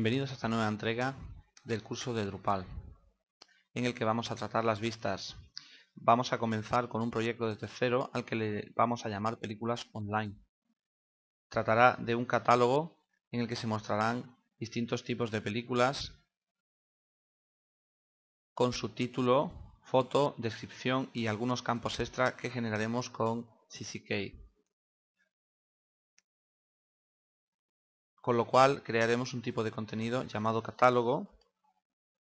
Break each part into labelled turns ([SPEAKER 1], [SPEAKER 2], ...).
[SPEAKER 1] Bienvenidos a esta nueva entrega del curso de Drupal, en el que vamos a tratar las vistas. Vamos a comenzar con un proyecto desde cero al que le vamos a llamar Películas Online. Tratará de un catálogo en el que se mostrarán distintos tipos de películas con subtítulo, foto, descripción y algunos campos extra que generaremos con CCK. con lo cual crearemos un tipo de contenido llamado catálogo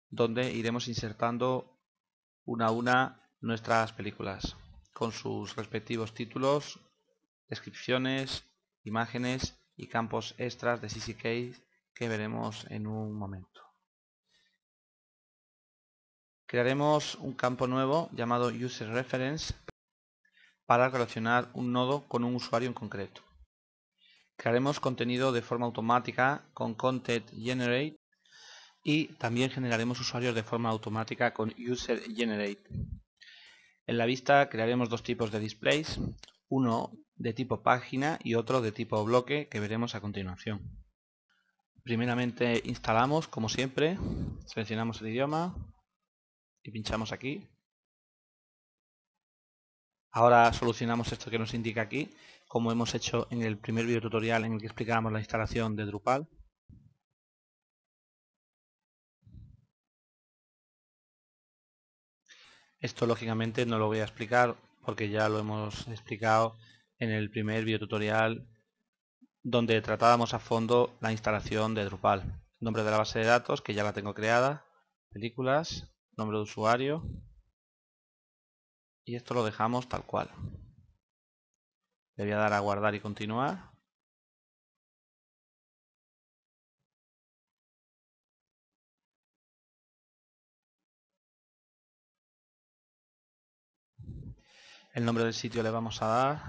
[SPEAKER 1] donde iremos insertando una a una nuestras películas con sus respectivos títulos, descripciones, imágenes y campos extras de CCK que veremos en un momento. Crearemos un campo nuevo llamado User Reference para relacionar un nodo con un usuario en concreto. Crearemos contenido de forma automática con Content Generate y también generaremos usuarios de forma automática con User Generate. En la vista crearemos dos tipos de displays, uno de tipo página y otro de tipo bloque que veremos a continuación. Primeramente instalamos, como siempre, seleccionamos el idioma y pinchamos aquí. Ahora solucionamos esto que nos indica aquí como hemos hecho en el primer video tutorial en
[SPEAKER 2] el que explicábamos la instalación de Drupal. Esto lógicamente no lo voy a explicar
[SPEAKER 1] porque ya lo hemos explicado en el primer video tutorial donde tratábamos a fondo la instalación de Drupal. Nombre de la base de datos, que ya la tengo creada, películas, nombre de usuario, y esto lo
[SPEAKER 2] dejamos tal cual. Le voy a dar a guardar y continuar. El nombre del sitio le vamos a dar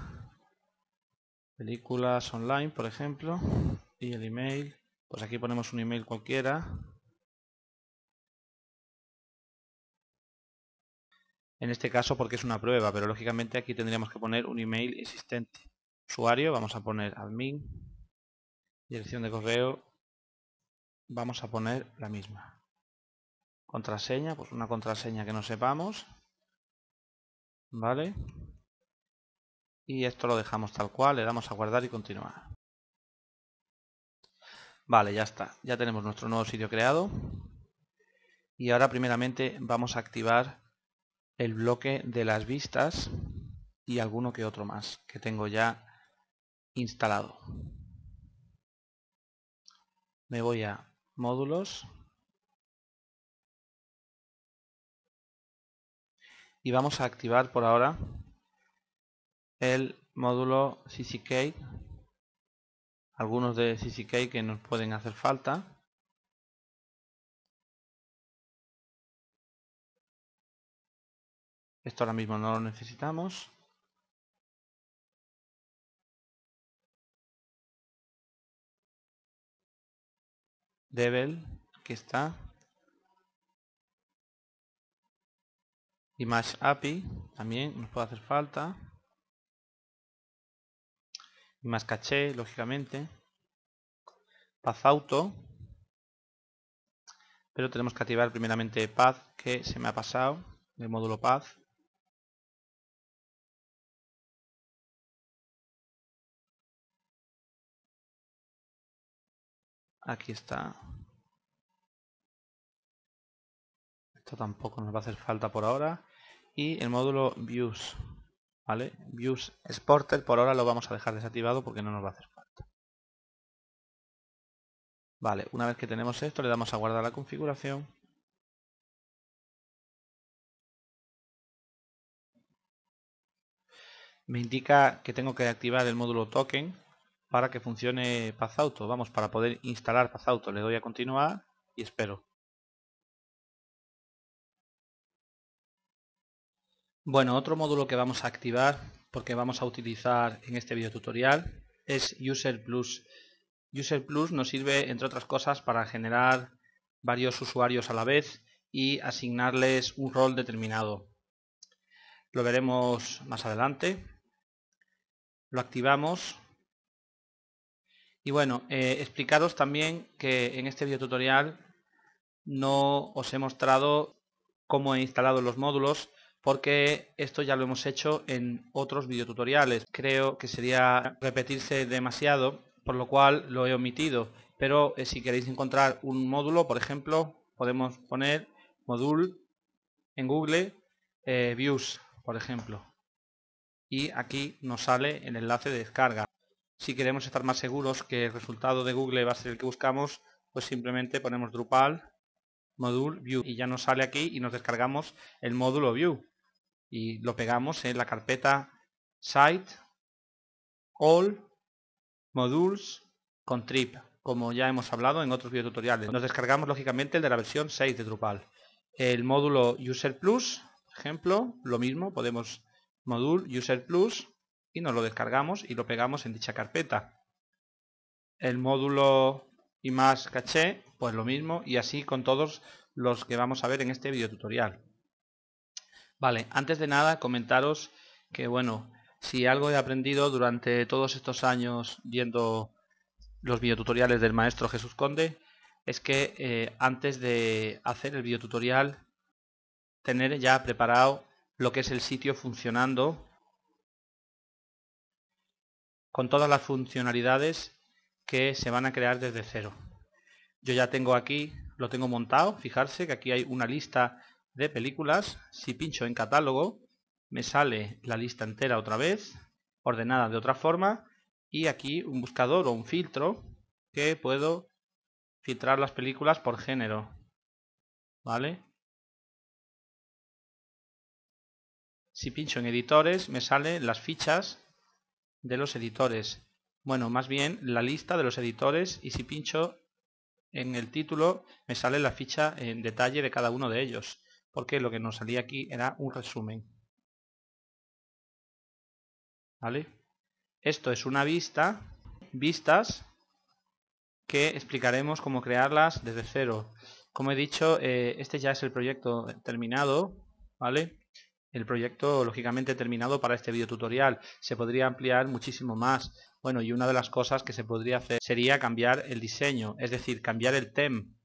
[SPEAKER 2] películas online, por
[SPEAKER 1] ejemplo, y el email. Pues aquí ponemos un email cualquiera. En este caso porque es una prueba, pero lógicamente aquí tendríamos que poner un email existente usuario, vamos a poner admin, dirección de correo, vamos a poner la misma. Contraseña, pues una contraseña que no sepamos, ¿vale? Y esto lo dejamos tal cual, le damos a guardar y continuar. Vale, ya está, ya tenemos nuestro nuevo sitio creado. Y ahora primeramente vamos a activar el bloque de las vistas y alguno que otro más que tengo ya instalado.
[SPEAKER 2] Me voy a módulos y vamos a activar por ahora el módulo CCK, algunos de CCK que nos pueden hacer falta. Esto ahora mismo no lo necesitamos. Devel, que está. Y más API también nos
[SPEAKER 1] puede hacer falta. Y más caché, lógicamente. Paz Auto. Pero tenemos que
[SPEAKER 2] activar primeramente Paz, que se me ha pasado, el módulo Paz. Aquí está. Esto tampoco nos va a hacer falta por ahora. Y el módulo Views.
[SPEAKER 1] ¿Vale? Views exporter por ahora lo vamos a dejar desactivado porque no nos va a hacer falta.
[SPEAKER 2] Vale, una vez que tenemos esto le damos a guardar la configuración. Me indica que tengo que activar el módulo token para que
[SPEAKER 1] funcione PazAuto. Vamos, para poder instalar PazAuto le doy a continuar y espero. Bueno, otro módulo que vamos a activar porque vamos a utilizar en este video tutorial es User Plus. User Plus nos sirve, entre otras cosas, para generar varios usuarios a la vez y asignarles un rol determinado. Lo veremos más adelante. Lo activamos y bueno, eh, explicaros también que en este tutorial no os he mostrado cómo he instalado los módulos porque esto ya lo hemos hecho en otros videotutoriales. Creo que sería repetirse demasiado, por lo cual lo he omitido. Pero eh, si queréis encontrar un módulo, por ejemplo, podemos poner módulo en Google eh, views, por ejemplo. Y aquí nos sale el enlace de descarga. Si queremos estar más seguros que el resultado de Google va a ser el que buscamos, pues simplemente ponemos Drupal module view y ya nos sale aquí y nos descargamos el módulo view y lo pegamos en la carpeta site all modules con trip como ya hemos hablado en otros videotutoriales nos descargamos lógicamente el de la versión 6 de Drupal el módulo user plus por ejemplo lo mismo podemos module user plus nos lo descargamos y lo pegamos en dicha carpeta. El módulo y más caché, pues lo mismo y así con todos los que vamos a ver en este video tutorial. Vale, antes de nada comentaros que bueno, si algo he aprendido durante todos estos años viendo los videotutoriales del maestro Jesús Conde, es que eh, antes de hacer el tutorial tener ya preparado lo que es el sitio funcionando con todas las funcionalidades que se van a crear desde cero. Yo ya tengo aquí, lo tengo montado, fijarse que aquí hay una lista de películas, si pincho en catálogo me sale la lista entera otra vez, ordenada de otra forma, y aquí un buscador o un
[SPEAKER 2] filtro que puedo filtrar las películas por género, ¿vale? Si pincho en
[SPEAKER 1] editores me salen las fichas de los editores. Bueno, más bien la lista de los editores y si pincho en el título me sale la ficha en detalle de cada uno de ellos, porque lo que nos salía aquí era un resumen. ¿Vale? Esto es una vista, vistas, que explicaremos cómo crearlas desde cero. Como he dicho, eh, este ya es el proyecto terminado, ¿vale? el proyecto lógicamente terminado para este tutorial Se podría ampliar muchísimo más. Bueno, y una de las cosas que se podría hacer sería cambiar el diseño, es decir, cambiar el TEM.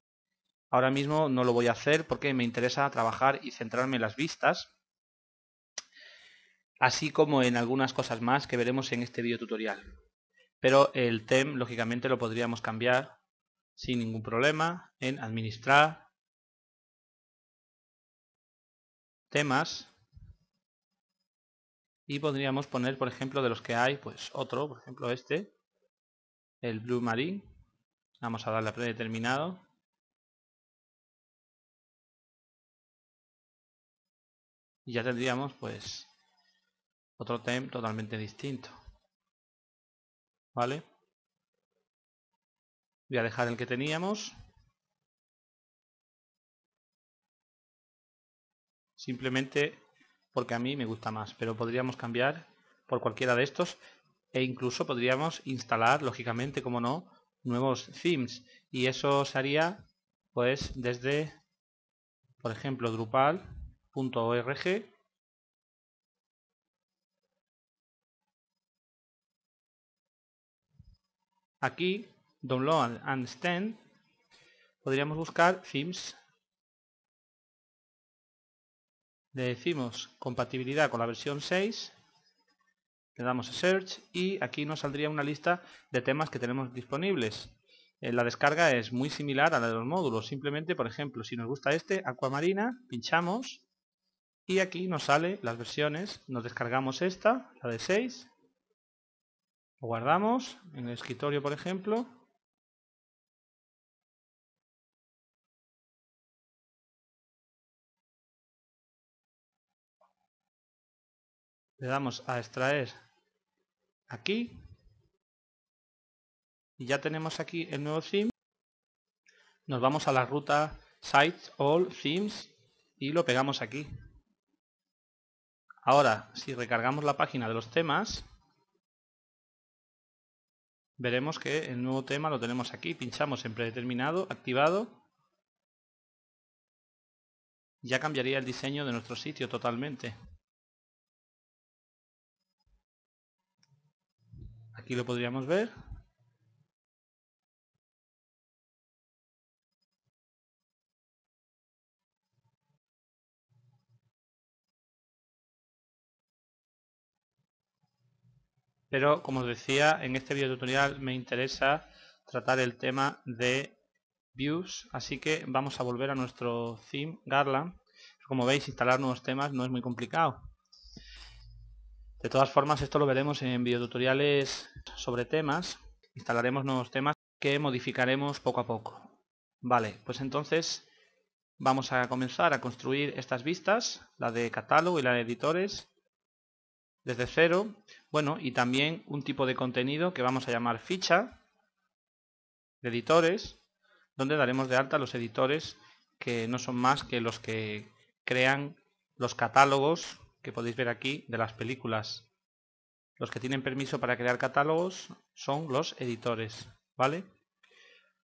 [SPEAKER 1] Ahora mismo no lo voy a hacer porque me interesa trabajar y centrarme en las vistas, así como en algunas cosas más que veremos en este tutorial Pero el TEM,
[SPEAKER 2] lógicamente, lo podríamos cambiar sin ningún problema en administrar temas y podríamos poner por ejemplo de los que hay pues otro por ejemplo este el blue marine vamos a darle a predeterminado y ya tendríamos pues otro tema totalmente distinto vale voy a dejar el que teníamos simplemente porque a mí me gusta más, pero
[SPEAKER 1] podríamos cambiar por cualquiera de estos e incluso podríamos instalar, lógicamente, como no, nuevos themes y eso se haría pues desde,
[SPEAKER 2] por ejemplo, drupal.org
[SPEAKER 1] Aquí, download and stand, podríamos buscar themes le decimos compatibilidad con la versión 6, le damos a Search y aquí nos saldría una lista de temas que tenemos disponibles. Eh, la descarga es muy similar a la de los módulos, simplemente, por ejemplo, si nos gusta este, Aquamarina, pinchamos y aquí nos sale las versiones, nos descargamos
[SPEAKER 2] esta, la de 6, lo guardamos en el escritorio, por ejemplo, Le damos a extraer aquí.
[SPEAKER 1] Y ya tenemos aquí el nuevo theme. Nos vamos a la ruta Sites All Themes y lo pegamos aquí. Ahora, si recargamos la página de los temas, veremos que el nuevo tema lo tenemos aquí. Pinchamos en predeterminado, activado.
[SPEAKER 2] Ya cambiaría el diseño de nuestro sitio totalmente. Aquí lo podríamos ver. Pero como os decía, en este video tutorial me interesa
[SPEAKER 1] tratar el tema de views, así que vamos a volver a nuestro theme Garland. Como veis, instalar nuevos temas no es muy complicado. De todas formas, esto lo veremos en videotutoriales sobre temas. Instalaremos nuevos temas que modificaremos poco a poco. Vale, pues entonces vamos a comenzar a construir estas vistas, la de catálogo y la de editores, desde cero. Bueno, y también un tipo de contenido que vamos a llamar ficha de editores, donde daremos de alta los editores que no son más que los que crean los catálogos que podéis ver aquí de las películas. Los que tienen permiso para crear catálogos son los editores, ¿vale?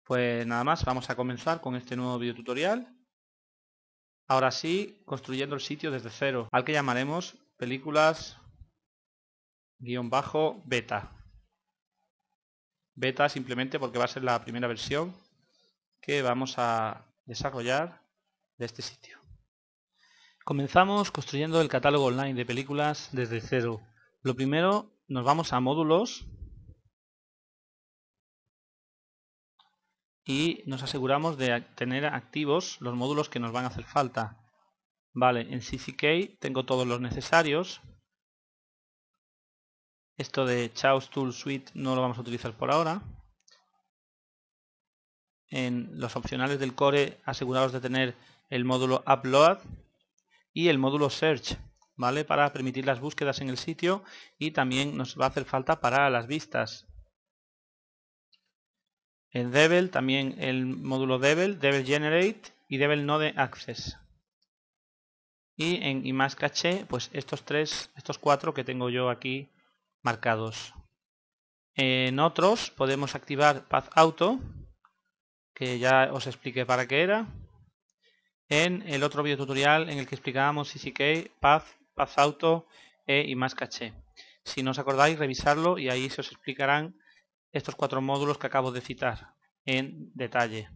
[SPEAKER 1] Pues nada más, vamos a comenzar con este nuevo video tutorial. Ahora sí, construyendo el sitio desde cero, al que llamaremos películas guión bajo beta. Beta simplemente porque va a ser la primera versión que vamos a desarrollar de este sitio. Comenzamos construyendo el catálogo online de películas desde cero. Lo primero, nos vamos a módulos y nos aseguramos de tener activos los módulos que nos van a hacer falta. Vale, en CCK tengo todos los necesarios. Esto de Chaos Tool Suite no lo vamos a utilizar por ahora. En los opcionales del core asegurados de tener el módulo Upload y el módulo search ¿vale? para permitir las búsquedas en el sitio y también nos va a hacer falta para las vistas. En Devel, también el módulo Devel, Devel Generate y Devel Node Access. Y en más Caché, pues estos tres, estos cuatro que tengo yo aquí marcados. En otros podemos activar Path Auto, que ya os expliqué para qué era en el otro video tutorial en el que explicábamos CCK, Path, Path Auto e, y más caché. Si no os acordáis, revisarlo y ahí se os explicarán estos cuatro módulos que acabo de citar en detalle.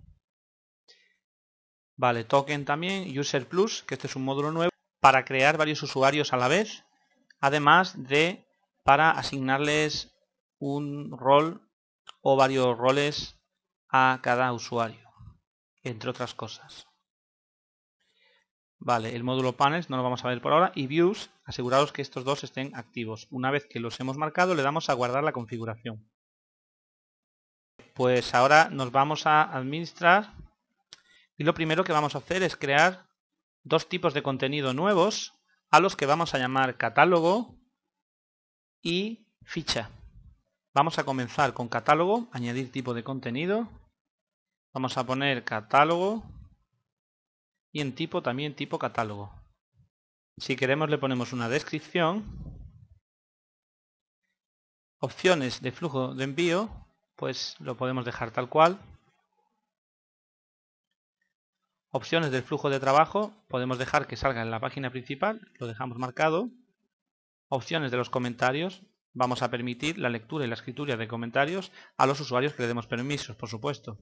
[SPEAKER 1] Vale, token también, User Plus, que este es un módulo nuevo, para crear varios usuarios a la vez, además de para asignarles un rol o varios roles a cada usuario, entre otras cosas. Vale, el módulo panels no lo vamos a ver por ahora. Y views, asegurados que estos dos estén activos. Una vez que los hemos marcado, le damos a guardar la configuración. Pues ahora nos vamos a administrar. Y lo primero que vamos a hacer es crear dos tipos de contenido nuevos a los que vamos a llamar catálogo y ficha. Vamos a comenzar con catálogo, añadir tipo de contenido. Vamos a poner catálogo y en tipo también tipo catálogo. Si queremos le ponemos una descripción, opciones de flujo de envío, pues lo podemos dejar tal cual. Opciones del flujo de trabajo, podemos dejar que salga en la página principal, lo dejamos marcado. Opciones de los comentarios, vamos a permitir la lectura y la escritura de comentarios a los usuarios que le demos permisos, por supuesto.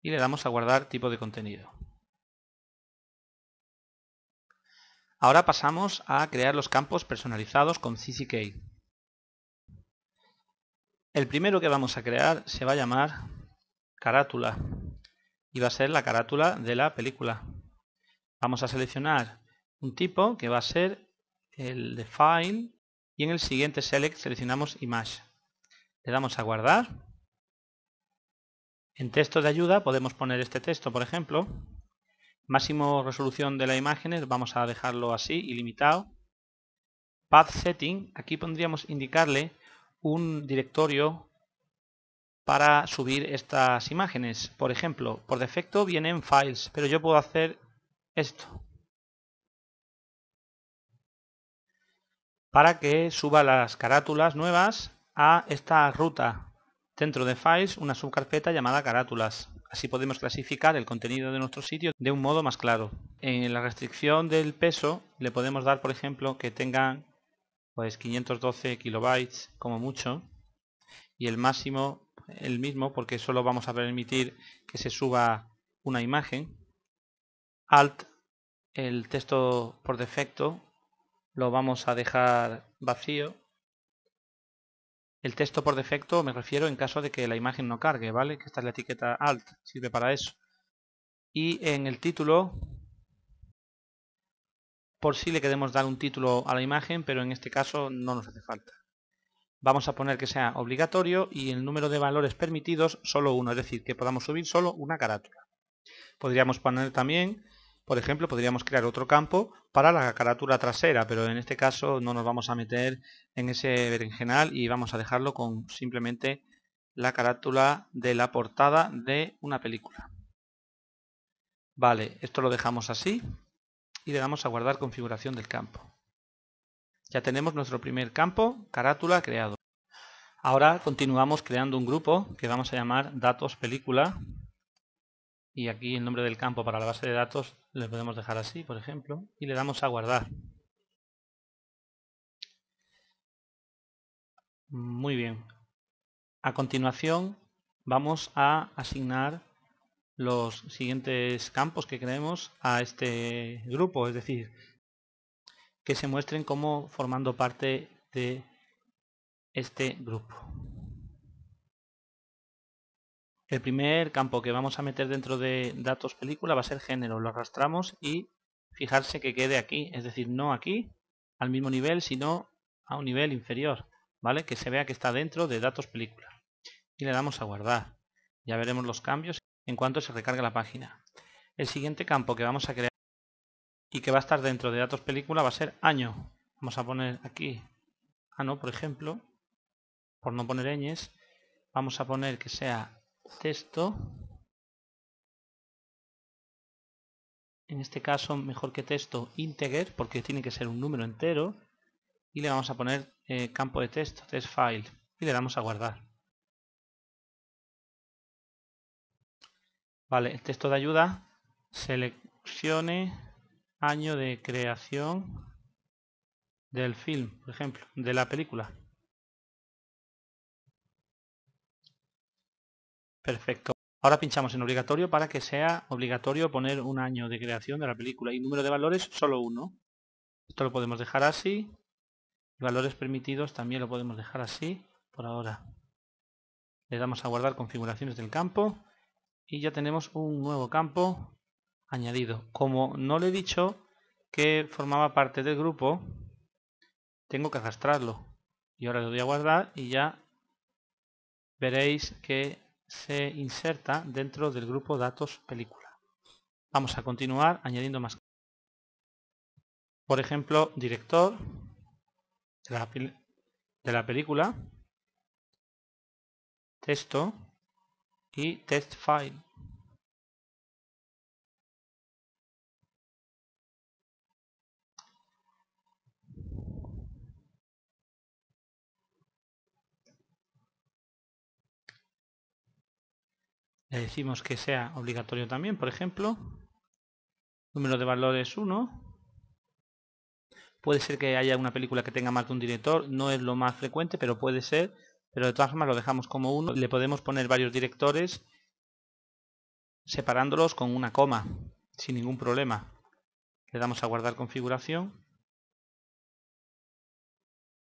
[SPEAKER 1] Y le damos a guardar tipo de contenido. Ahora pasamos a crear los campos personalizados con CCK. El primero que vamos a crear se va a llamar carátula y va a ser la carátula de la película. Vamos a seleccionar un tipo que va a ser el de File y en el siguiente Select seleccionamos Image. Le damos a guardar. En texto de ayuda podemos poner este texto, por ejemplo, Máximo resolución de las imágenes, vamos a dejarlo así, ilimitado. Path setting, aquí pondríamos indicarle un directorio para subir estas imágenes. Por ejemplo, por defecto vienen files, pero yo puedo hacer esto. Para que suba las carátulas nuevas a esta ruta. Dentro de files, una subcarpeta llamada carátulas. Así podemos clasificar el contenido de nuestro sitio de un modo más claro. En la restricción del peso le podemos dar, por ejemplo, que tengan pues 512 kilobytes como mucho y el máximo el mismo porque solo vamos a permitir que se suba una imagen. Alt, el texto por defecto, lo vamos a dejar vacío el texto por defecto me refiero en caso de que la imagen no cargue, ¿vale? Que esta es la etiqueta alt, sirve para eso. Y en el título, por si le queremos dar un título a la imagen, pero en este caso no nos hace falta. Vamos a poner que sea obligatorio y el número de valores permitidos solo uno, es decir, que podamos subir solo una carátula. Podríamos poner también por ejemplo, podríamos crear otro campo para la carátula trasera, pero en este caso no nos vamos a meter en ese berenjenal y vamos a dejarlo con simplemente la carátula de la portada de una película. Vale, esto lo dejamos así y le damos a guardar configuración del campo. Ya tenemos nuestro primer campo, carátula creado. Ahora continuamos creando un grupo que vamos a llamar datos película y aquí el nombre del campo para la base de datos le podemos dejar así, por ejemplo, y le damos a guardar. Muy bien. A continuación vamos a asignar los siguientes campos que creemos a este grupo, es decir, que se muestren como formando parte de este grupo. El primer campo que vamos a meter dentro de datos película va a ser género. Lo arrastramos y fijarse que quede aquí. Es decir, no aquí, al mismo nivel, sino a un nivel inferior. ¿Vale? Que se vea que está dentro de datos película. Y le damos a guardar. Ya veremos los cambios en cuanto se recarga la página. El siguiente campo que vamos a crear y que va a estar dentro de datos película va a ser año. Vamos a poner aquí ano, por ejemplo, por no poner ñes, vamos a poner que sea texto. En este caso, mejor que texto integer, porque tiene que ser un número entero. Y le vamos a poner eh, campo de texto, test file. Y le damos a guardar. Vale, el texto de ayuda. Seleccione año de creación del film, por ejemplo, de la película. Perfecto. Ahora pinchamos en obligatorio para que sea obligatorio poner un año de creación de la película y número de valores solo uno. Esto lo podemos dejar así. Valores permitidos también lo podemos dejar así por ahora. Le damos a guardar configuraciones del campo y ya tenemos un nuevo campo añadido. Como no le he dicho que formaba parte del grupo, tengo que arrastrarlo. Y ahora le voy a guardar y ya veréis que se inserta dentro del grupo datos película. Vamos a continuar añadiendo más. Por ejemplo, director
[SPEAKER 2] de la, de la película, texto y test file. Le decimos que sea obligatorio también, por ejemplo.
[SPEAKER 1] Número de valores 1. Puede ser que haya una película que tenga más de un director, no es lo más frecuente, pero puede ser. Pero de todas formas lo dejamos como uno. Le podemos poner varios directores separándolos con una coma, sin ningún problema. Le damos a guardar configuración.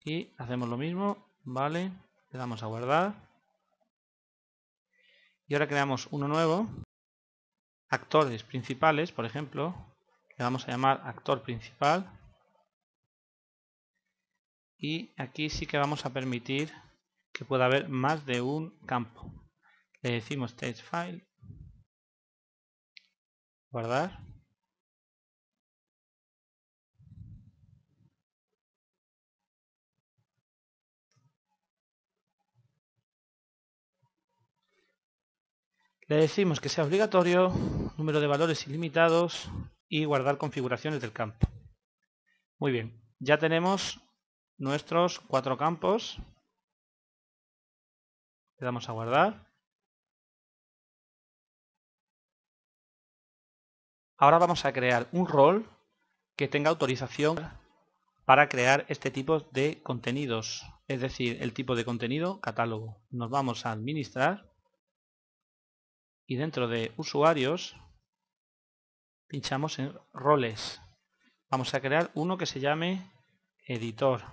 [SPEAKER 1] Y hacemos lo mismo, vale, le damos a guardar. Y ahora creamos uno nuevo, actores principales, por ejemplo, le vamos a llamar actor principal. Y aquí sí que vamos a permitir que pueda haber más de un campo.
[SPEAKER 2] Le decimos text file, guardar.
[SPEAKER 1] Le decimos que sea obligatorio, número de valores ilimitados y guardar configuraciones del campo. Muy bien, ya tenemos
[SPEAKER 2] nuestros cuatro campos. Le damos a guardar. Ahora vamos a crear un rol que tenga autorización para crear este tipo
[SPEAKER 1] de contenidos, es decir, el tipo de contenido catálogo. Nos vamos a administrar y dentro de usuarios pinchamos en roles. Vamos a crear uno que se llame editor.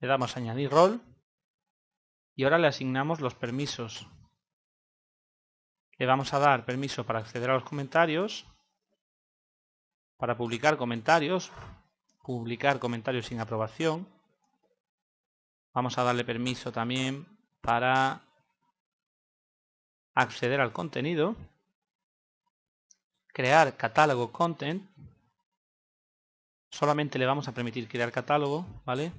[SPEAKER 1] Le damos a añadir rol y ahora le asignamos los permisos. Le vamos a dar permiso para acceder a los comentarios, para publicar comentarios, publicar comentarios sin aprobación. Vamos a darle permiso también para acceder al contenido, crear catálogo content, solamente le vamos a permitir crear catálogo, ¿vale?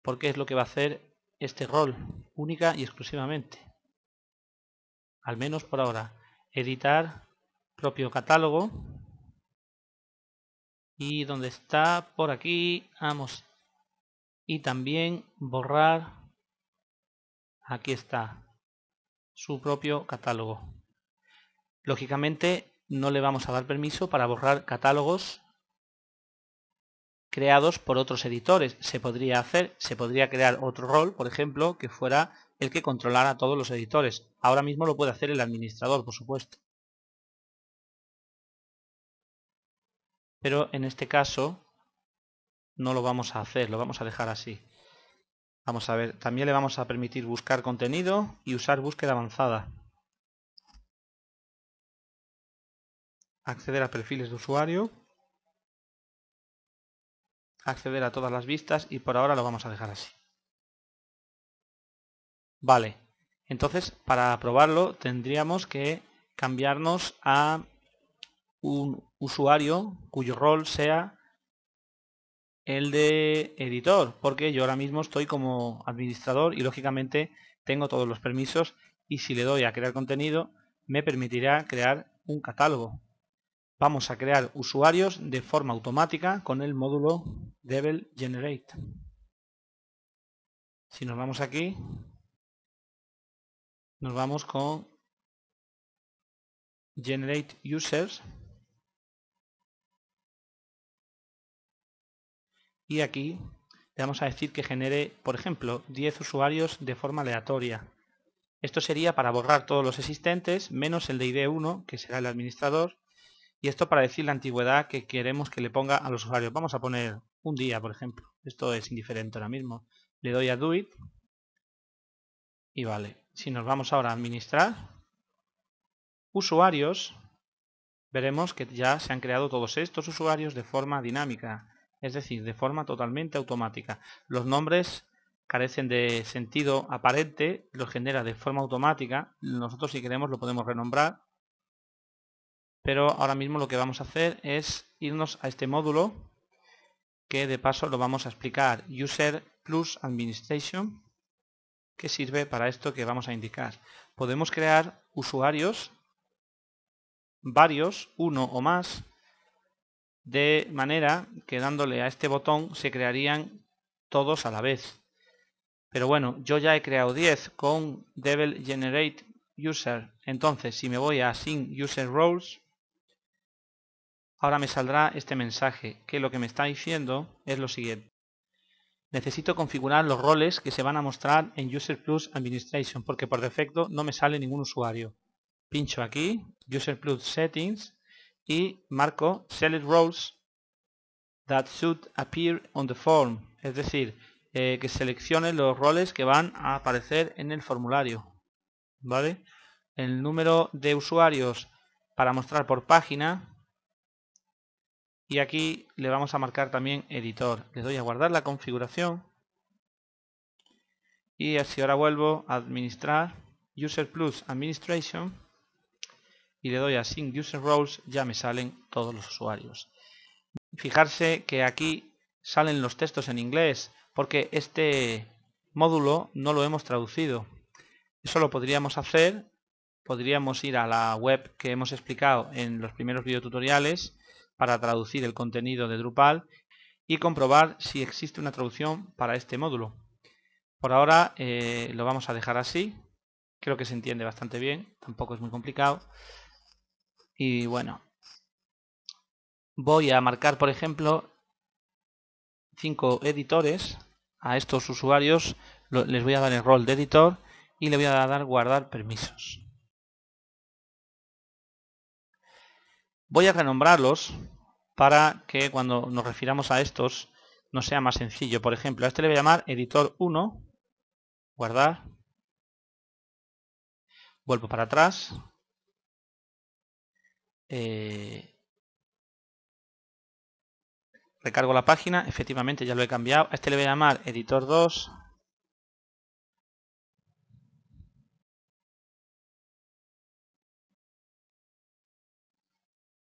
[SPEAKER 1] Porque es lo que va a hacer este rol, única y exclusivamente. Al menos por ahora. Editar propio catálogo. Y donde está, por aquí, vamos. Y también borrar. Aquí está su propio catálogo. Lógicamente no le vamos a dar permiso para borrar catálogos creados por otros editores. Se podría hacer, se podría crear otro rol, por ejemplo, que fuera el que controlara
[SPEAKER 2] a todos los editores. Ahora mismo lo puede hacer el administrador, por supuesto. Pero en este caso no lo
[SPEAKER 1] vamos a hacer, lo vamos a dejar así. Vamos a ver, también le vamos a permitir buscar contenido
[SPEAKER 2] y usar búsqueda avanzada. Acceder a perfiles de usuario. Acceder a
[SPEAKER 1] todas las vistas y por ahora lo vamos a dejar así. Vale, entonces para probarlo tendríamos que cambiarnos a un usuario cuyo rol sea el de editor, porque yo ahora mismo estoy como administrador y lógicamente tengo todos los permisos y si le doy a crear contenido me permitirá crear un catálogo. Vamos a crear usuarios de forma automática con el módulo Devil
[SPEAKER 2] Generate. Si nos vamos aquí, nos vamos con Generate Users y
[SPEAKER 1] aquí le vamos a decir que genere, por ejemplo, 10 usuarios de forma aleatoria. Esto sería para borrar todos los existentes, menos el de ID1, que será el administrador, y esto para decir la antigüedad que queremos que le ponga a los usuarios. Vamos a poner un día, por ejemplo. Esto es indiferente ahora mismo. Le doy a Do It, y vale. Si nos vamos ahora a administrar, usuarios, veremos que ya se han creado todos estos usuarios de forma dinámica es decir, de forma totalmente automática. Los nombres carecen de sentido aparente, los genera de forma automática, nosotros si queremos lo podemos renombrar, pero ahora mismo lo que vamos a hacer es irnos a este módulo, que de paso lo vamos a explicar, User Plus Administration, que sirve para esto que vamos a indicar. Podemos crear usuarios, varios, uno o más, de manera que dándole a este botón se crearían todos a la vez. Pero bueno, yo ya he creado 10 con Devil Generate User. Entonces, si me voy a Sync User Roles, ahora me saldrá este mensaje, que lo que me está diciendo es lo siguiente. Necesito configurar los roles que se van a mostrar en User Plus Administration, porque por defecto no me sale ningún usuario. Pincho aquí, User Plus Settings, y marco select roles that should appear on the form, es decir, eh, que seleccione los roles que van a aparecer en el formulario. ¿Vale? El número de usuarios para mostrar por página. Y aquí le vamos a marcar también editor. Le doy a guardar la configuración. Y así ahora vuelvo a administrar. User Plus Administration y le doy a Sync User Roles, ya me salen todos los usuarios. Fijarse que aquí salen los textos en inglés, porque este módulo no lo hemos traducido. Eso lo podríamos hacer, podríamos ir a la web que hemos explicado en los primeros videotutoriales para traducir el contenido de Drupal y comprobar si existe una traducción para este módulo. Por ahora eh, lo vamos a dejar así, creo que se entiende bastante bien, tampoco es muy complicado. Y bueno, voy a marcar, por ejemplo, cinco editores a estos usuarios. Les voy a dar el rol de editor y le voy a dar guardar permisos. Voy a renombrarlos para que cuando nos refiramos a estos no sea más sencillo. Por ejemplo, a este le voy a llamar editor 1, guardar,
[SPEAKER 2] vuelvo para atrás, eh, recargo la página, efectivamente ya lo he cambiado. A este le voy a llamar editor 2.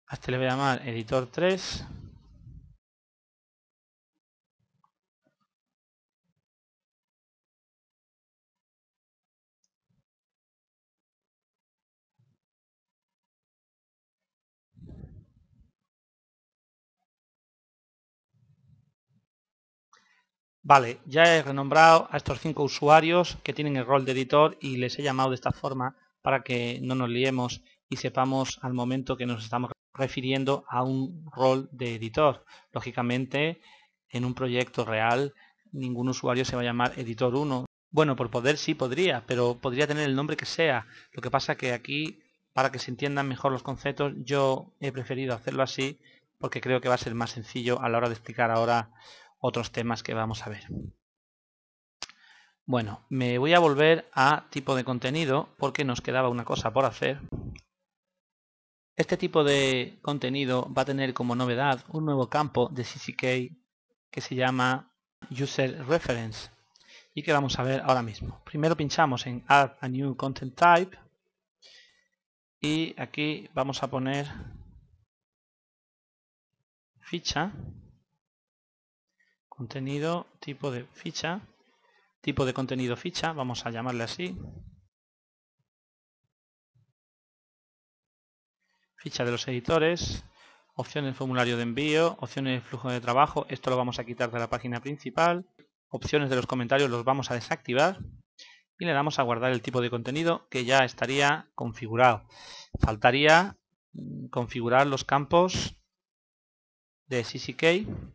[SPEAKER 2] A este le voy a llamar editor 3.
[SPEAKER 1] Vale, ya he renombrado a estos cinco usuarios que tienen el rol de editor y les he llamado de esta forma para que no nos liemos y sepamos al momento que nos estamos refiriendo a un rol de editor. Lógicamente, en un proyecto real, ningún usuario se va a llamar editor 1. Bueno, por poder sí podría, pero podría tener el nombre que sea. Lo que pasa que aquí, para que se entiendan mejor los conceptos, yo he preferido hacerlo así porque creo que va a ser más sencillo a la hora de explicar ahora otros temas que vamos a ver. Bueno, me voy a volver a tipo de contenido porque nos quedaba una cosa por hacer. Este tipo de contenido va a tener como novedad un nuevo campo de CCK que se llama User Reference y que vamos a ver ahora mismo. Primero pinchamos en Add a New Content Type y aquí vamos a poner ficha contenido, tipo de ficha, tipo de contenido ficha, vamos a llamarle así. Ficha de los editores, opciones formulario de envío, opciones de flujo de trabajo, esto lo vamos a quitar de la página principal, opciones de los comentarios los vamos a desactivar y le damos a guardar el tipo de contenido que ya estaría configurado. Faltaría mm, configurar los campos de CCK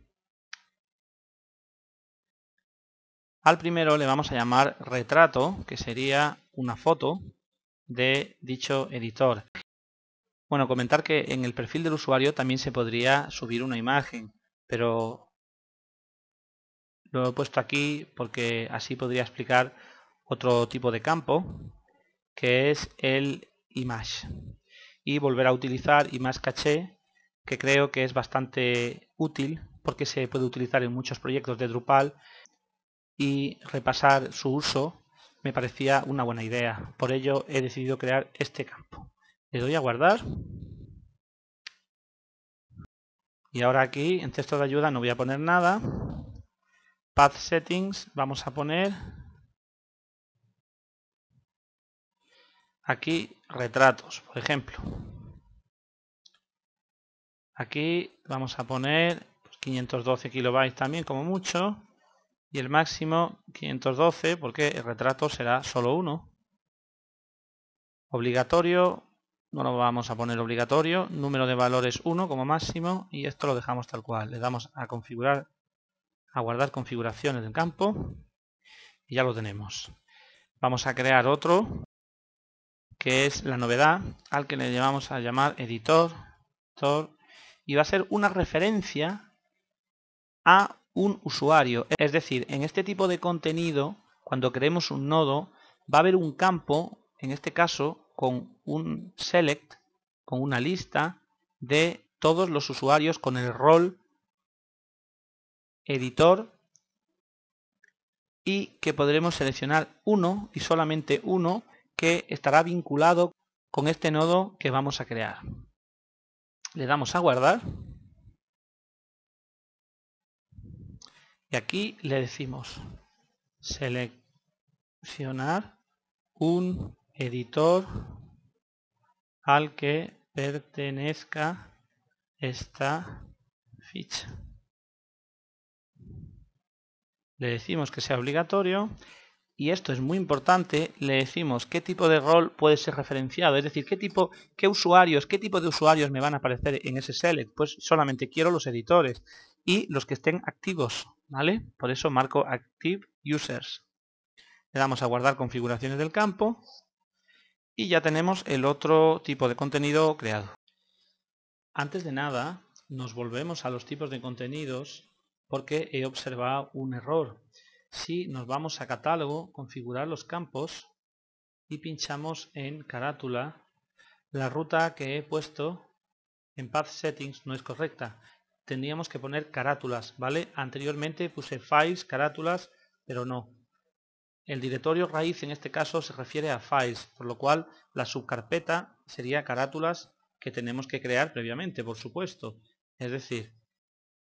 [SPEAKER 1] Al primero le vamos a llamar retrato, que sería una foto de dicho editor. Bueno, comentar que en el perfil del usuario también se podría subir una imagen, pero lo he puesto aquí porque así podría explicar otro tipo de campo, que es el image. Y volver a utilizar image caché, que creo que es bastante útil porque se puede utilizar en muchos proyectos de Drupal y repasar su uso me parecía una buena idea. Por ello he decidido crear este campo. Le doy a guardar. Y ahora aquí en texto de ayuda no voy a poner nada. Path settings vamos a poner aquí retratos, por ejemplo. Aquí vamos a poner 512 pues, kilobytes también como mucho y el máximo 512 porque el retrato será solo uno. Obligatorio, no lo vamos a poner obligatorio, número de valores 1 como máximo y esto lo dejamos tal cual. Le damos a configurar, a guardar configuraciones del campo y ya lo tenemos. Vamos a crear otro que es la novedad al que le llevamos a llamar editor, editor y va a ser una referencia a un usuario. Es decir, en este tipo de contenido, cuando creemos un nodo, va a haber un campo, en este caso, con un select, con una lista de todos los usuarios con el rol editor y que podremos seleccionar uno y solamente uno que estará vinculado con este nodo que vamos a crear. Le damos a guardar. Y aquí le decimos seleccionar un editor al que pertenezca esta ficha. Le decimos que sea obligatorio y esto es muy importante, le decimos qué tipo de rol puede ser referenciado, es decir, qué tipo, qué usuarios, qué tipo de usuarios me van a aparecer en ese select, pues solamente quiero los editores y los que estén activos, ¿Vale? Por eso marco Active Users. Le damos a guardar configuraciones del campo y ya tenemos el otro tipo de contenido creado. Antes de nada, nos volvemos a los tipos de contenidos porque he observado un error. Si nos vamos a catálogo, configurar los campos y pinchamos en carátula, la ruta que he puesto en Path Settings no es correcta tendríamos que poner carátulas, ¿vale? Anteriormente puse files, carátulas, pero no. El directorio raíz en este caso se refiere a files, por lo cual la subcarpeta sería carátulas que tenemos que crear previamente, por supuesto. Es decir,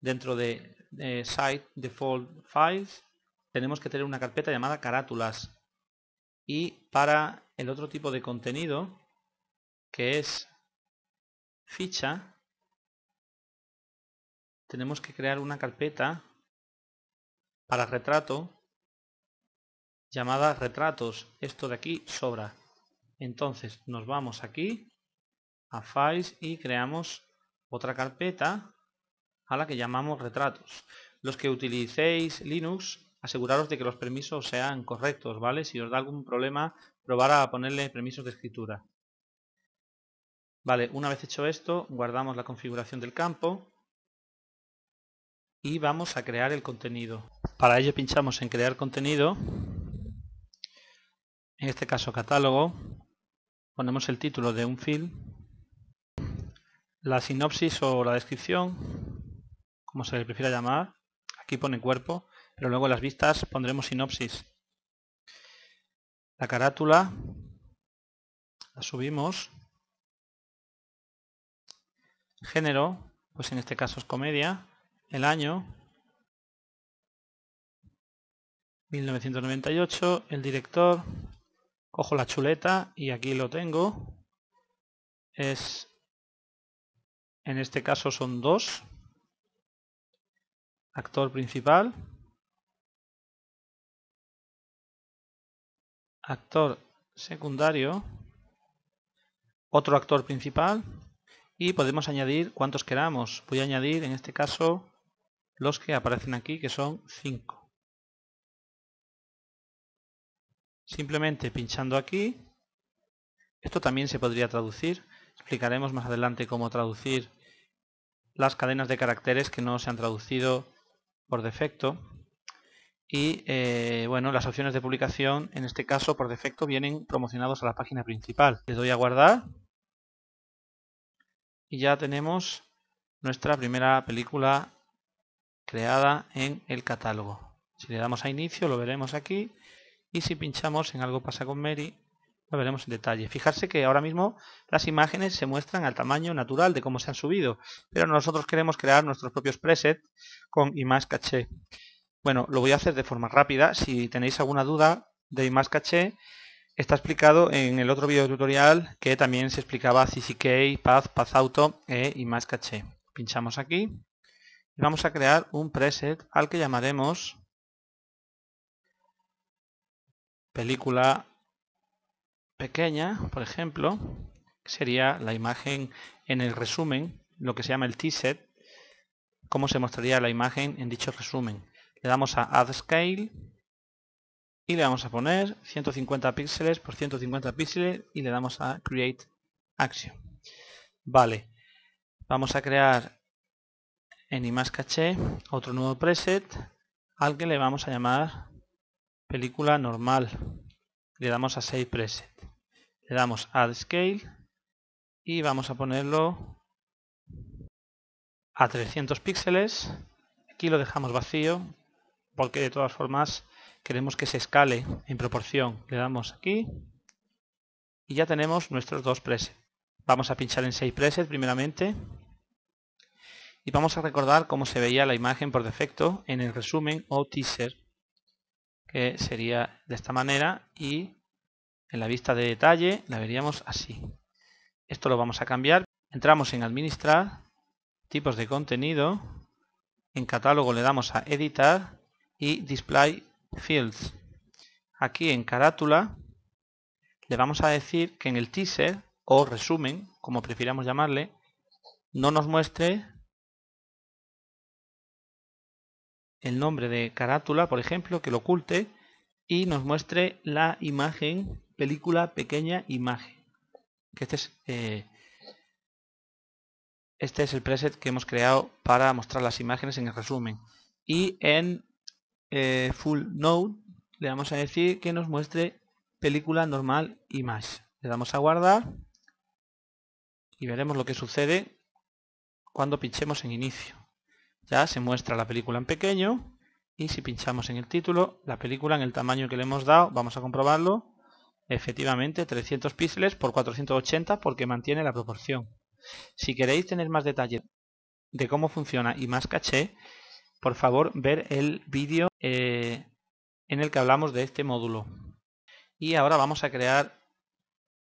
[SPEAKER 1] dentro de, site default files tenemos que tener una carpeta llamada carátulas. Y para el otro tipo de contenido, que es ficha, tenemos que crear una carpeta para retrato llamada retratos. Esto de aquí sobra. Entonces nos vamos aquí a Files y creamos otra carpeta a la que llamamos retratos. Los que utilicéis Linux, aseguraros de que los permisos sean correctos, ¿vale? Si os da algún problema, probar a ponerle permisos de escritura. Vale, una vez hecho esto, guardamos la configuración del campo y vamos a crear el contenido. Para ello pinchamos en crear contenido, en este caso catálogo, ponemos el título de un film, la sinopsis o la descripción, como se le prefiera llamar, aquí pone cuerpo, pero luego en las vistas pondremos sinopsis. La carátula,
[SPEAKER 2] la subimos, género, pues en este caso es comedia, el año
[SPEAKER 1] 1998, el director, cojo la chuleta y aquí lo tengo, es,
[SPEAKER 2] en este caso son dos, actor principal, actor secundario, otro actor principal y podemos añadir
[SPEAKER 1] cuantos queramos. Voy a añadir en este caso los que aparecen aquí, que son 5. Simplemente pinchando aquí, esto también se podría traducir. Explicaremos más adelante cómo traducir las cadenas de caracteres que no se han traducido por defecto. Y eh, bueno, las opciones de publicación, en este caso por defecto, vienen promocionados a la página principal. Le doy a guardar y ya tenemos nuestra primera película creada en el catálogo. Si le damos a inicio lo veremos aquí y si pinchamos en algo pasa con Mary lo veremos en detalle. Fijarse que ahora mismo las imágenes se muestran al tamaño natural de cómo se han subido, pero nosotros queremos crear nuestros propios presets con image caché. Bueno, lo voy a hacer de forma rápida. Si tenéis alguna duda de image caché, está explicado en el otro video tutorial que también se explicaba CCK, Path, Path Auto e image caché. Pinchamos aquí vamos a crear un preset al que llamaremos película pequeña, por ejemplo, sería la imagen en el resumen, lo que se llama el T-set, cómo se mostraría la imagen en dicho resumen. Le damos a Add Scale y le vamos a poner 150 píxeles por 150 píxeles y le damos a Create Action. Vale, vamos a crear en más Caché otro nuevo preset al que le vamos a llamar película normal. Le damos a Save Preset. Le damos Add Scale y vamos a ponerlo a 300 píxeles. Aquí lo dejamos vacío porque de todas formas queremos que se escale en proporción. Le damos aquí y ya tenemos nuestros dos presets. Vamos a pinchar en 6 Preset primeramente y vamos a recordar cómo se veía la imagen por defecto en el resumen o teaser que sería de esta manera y en la vista de detalle la veríamos así esto lo vamos a cambiar entramos en administrar tipos de contenido en catálogo le damos a editar y display fields aquí en carátula le vamos a decir que en el teaser o resumen como prefiramos llamarle no nos muestre el nombre de carátula, por ejemplo, que lo oculte y nos muestre la imagen, película, pequeña imagen. Que este es, eh, este el preset que hemos creado para mostrar las imágenes en el resumen. Y en eh, Full Node le vamos a decir que nos muestre película normal image. Le damos a guardar y veremos lo que sucede cuando pinchemos en inicio. Ya se muestra la película en pequeño y si pinchamos en el título, la película en el tamaño que le hemos dado, vamos a comprobarlo, efectivamente 300 píxeles por 480 porque mantiene la proporción. Si queréis tener más detalle de cómo funciona y más caché, por favor ver el vídeo eh, en el que hablamos de este módulo. Y ahora vamos a crear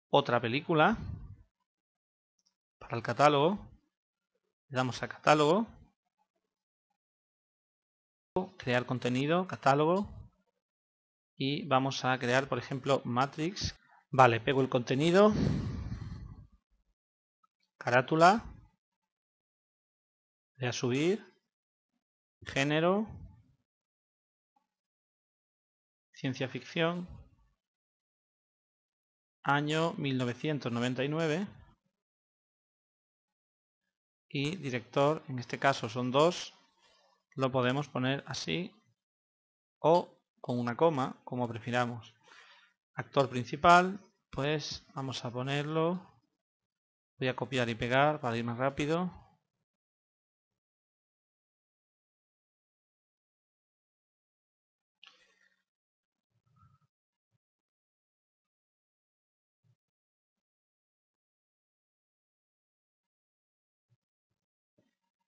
[SPEAKER 1] otra película para el catálogo. Le damos a catálogo crear contenido, catálogo y vamos a crear por ejemplo matrix. Vale,
[SPEAKER 2] pego el contenido, carátula, voy a subir, género, ciencia ficción, año 1999
[SPEAKER 1] y director, en este caso son dos, lo podemos poner así o con una coma, como prefiramos. Actor principal,
[SPEAKER 2] pues vamos a ponerlo. Voy a copiar y pegar para ir más rápido.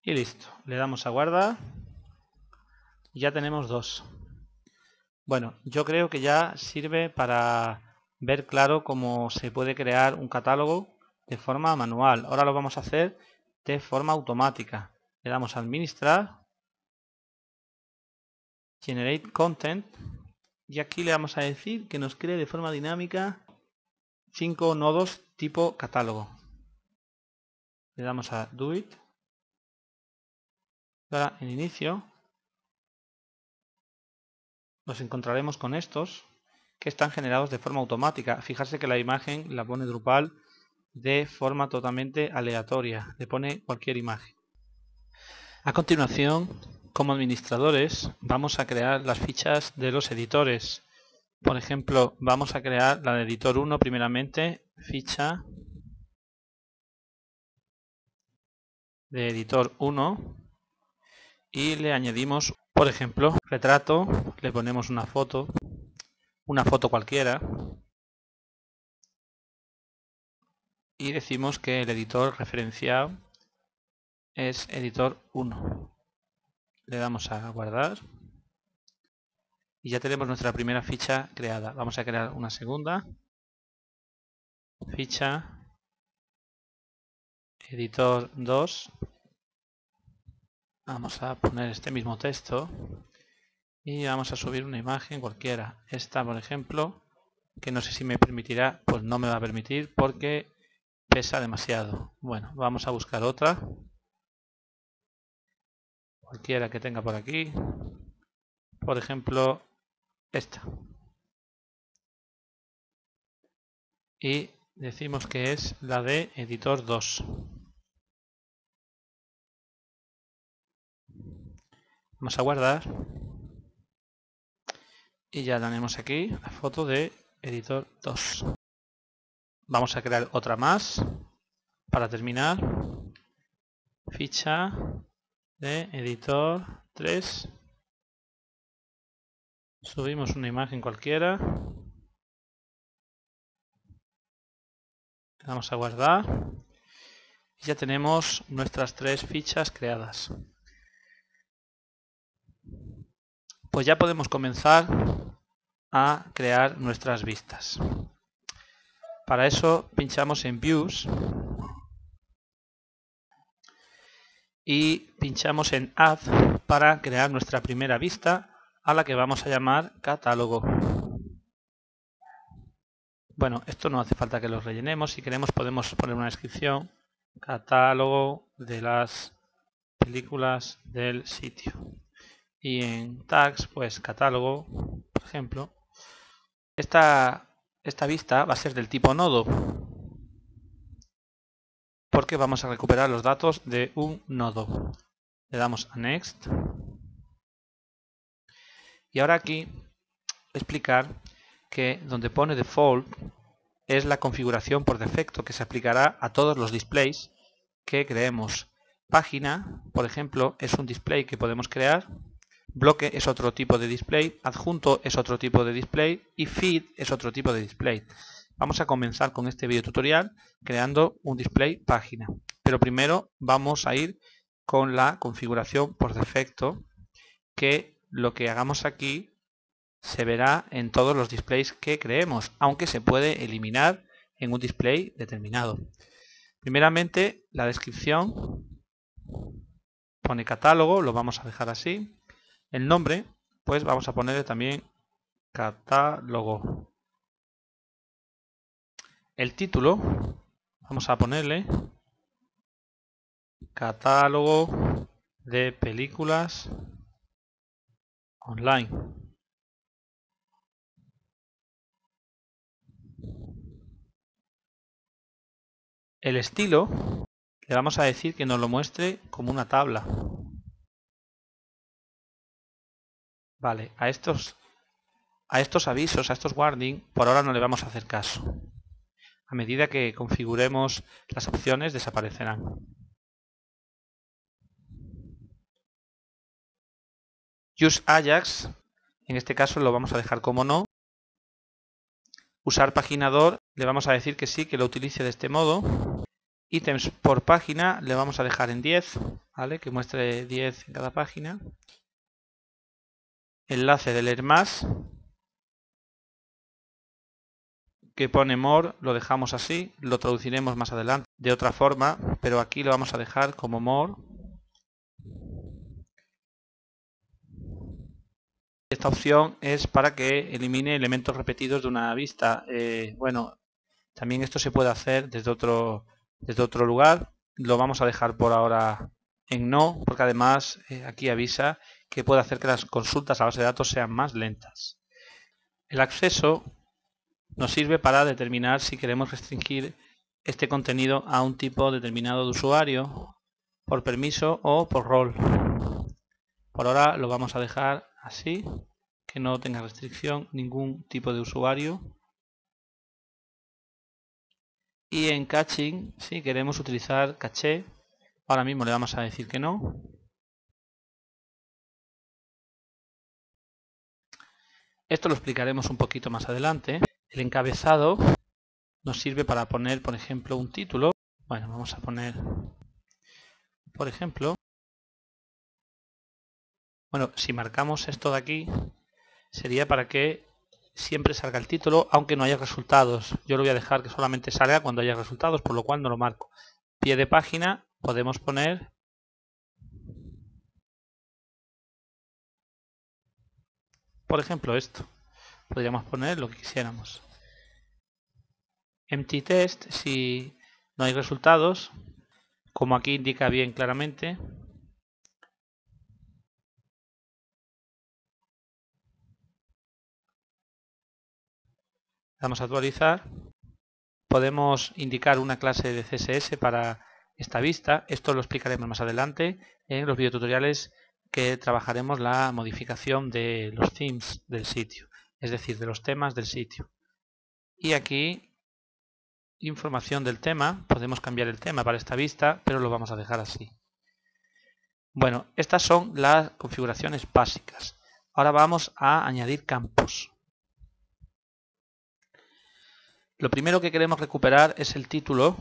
[SPEAKER 2] Y listo. Le damos a guardar. Ya tenemos dos.
[SPEAKER 1] Bueno, yo creo que ya sirve para ver claro cómo se puede crear un catálogo de forma manual. Ahora lo vamos a hacer de forma automática. Le damos a administrar, generate content y aquí le vamos a decir que nos cree de forma dinámica
[SPEAKER 2] cinco nodos tipo catálogo. Le damos a do it. Ahora en inicio
[SPEAKER 1] nos encontraremos con estos que están generados de forma automática. Fijarse que la imagen la pone Drupal de forma totalmente aleatoria, le pone cualquier imagen. A continuación, como administradores, vamos a crear las fichas de los editores. Por ejemplo, vamos a crear la de editor 1 primeramente, ficha de editor 1 y le añadimos por ejemplo, retrato, le ponemos una foto, una foto cualquiera, y decimos que el editor referenciado es editor 1. Le damos a guardar y ya tenemos nuestra primera ficha creada. Vamos a crear una segunda ficha editor 2 Vamos a poner este mismo texto y vamos a subir una imagen cualquiera. Esta, por ejemplo, que no sé si me permitirá, pues no me va a permitir porque pesa demasiado. Bueno, vamos a buscar otra.
[SPEAKER 2] Cualquiera que tenga por aquí. Por ejemplo, esta. Y decimos que es la de editor 2.
[SPEAKER 1] Vamos a guardar. Y ya tenemos aquí la foto de editor 2. Vamos a crear otra más. Para terminar,
[SPEAKER 2] ficha de editor 3. Subimos una imagen cualquiera.
[SPEAKER 1] Vamos a guardar. Y ya tenemos nuestras tres fichas creadas. pues ya podemos comenzar a crear nuestras vistas. Para eso pinchamos en Views y pinchamos en Add para crear nuestra primera vista a la que vamos a llamar catálogo. Bueno, esto no hace falta que lo rellenemos, si queremos podemos poner una descripción, catálogo de las películas del sitio y en tags, pues catálogo, por ejemplo. Esta, esta vista va a ser del tipo nodo, porque vamos a recuperar los datos de un nodo. Le damos a Next. Y ahora aquí explicar que donde pone default es la configuración por defecto que se aplicará a todos los displays que creemos. Página, por ejemplo, es un display que podemos crear Bloque es otro tipo de display, adjunto es otro tipo de display y feed es otro tipo de display. Vamos a comenzar con este video tutorial creando un display página. Pero primero vamos a ir con la configuración por defecto que lo que hagamos aquí se verá en todos los displays que creemos, aunque se puede eliminar en un display determinado. Primeramente la descripción pone catálogo, lo vamos a dejar así el nombre, pues vamos a ponerle también catálogo. El título, vamos a ponerle
[SPEAKER 2] catálogo de películas online. El estilo, le vamos a decir que nos lo muestre como una tabla. Vale, a
[SPEAKER 1] estos, a estos avisos, a estos warning, por ahora no le vamos a hacer caso. A medida que configuremos las opciones desaparecerán.
[SPEAKER 2] Use Ajax, en este caso lo vamos a dejar como no. Usar paginador, le vamos
[SPEAKER 1] a decir que sí, que lo utilice de este modo. Ítems por página, le vamos a dejar en 10, ¿vale? que muestre 10 en cada página enlace de leer más que pone more, lo dejamos así, lo traduciremos más adelante de otra forma, pero aquí lo vamos a dejar como more. Esta opción es para que elimine elementos repetidos de una vista. Eh, bueno, también esto se puede hacer desde otro, desde otro lugar. Lo vamos a dejar por ahora en no, porque además eh, aquí avisa que puede hacer que las consultas a base de datos sean más lentas. El acceso nos sirve para determinar si queremos restringir este contenido a un tipo determinado de usuario, por permiso o por rol. Por ahora lo vamos a dejar así, que no tenga restricción ningún tipo de usuario.
[SPEAKER 2] Y en caching, si queremos utilizar caché, ahora mismo le vamos a decir que no. Esto lo explicaremos un poquito más adelante. El encabezado
[SPEAKER 1] nos sirve para poner, por ejemplo, un título. Bueno, vamos a poner, por ejemplo, bueno, si marcamos esto de aquí, sería para que siempre salga el título, aunque no haya resultados. Yo lo voy a dejar que solamente salga cuando haya resultados, por lo cual no lo marco. Pie de página podemos poner
[SPEAKER 2] Por ejemplo, esto. Podríamos poner lo que quisiéramos.
[SPEAKER 1] Empty test, si no hay resultados, como aquí indica bien claramente,
[SPEAKER 2] Vamos a actualizar,
[SPEAKER 1] podemos indicar una clase de CSS para esta vista, esto lo explicaremos más adelante en los videotutoriales que trabajaremos la modificación de los themes del sitio, es decir, de los temas del sitio. Y aquí, información del tema, podemos cambiar el tema para esta vista, pero lo vamos a dejar así. Bueno, estas son las configuraciones básicas. Ahora vamos a añadir campos. Lo primero que queremos recuperar es el título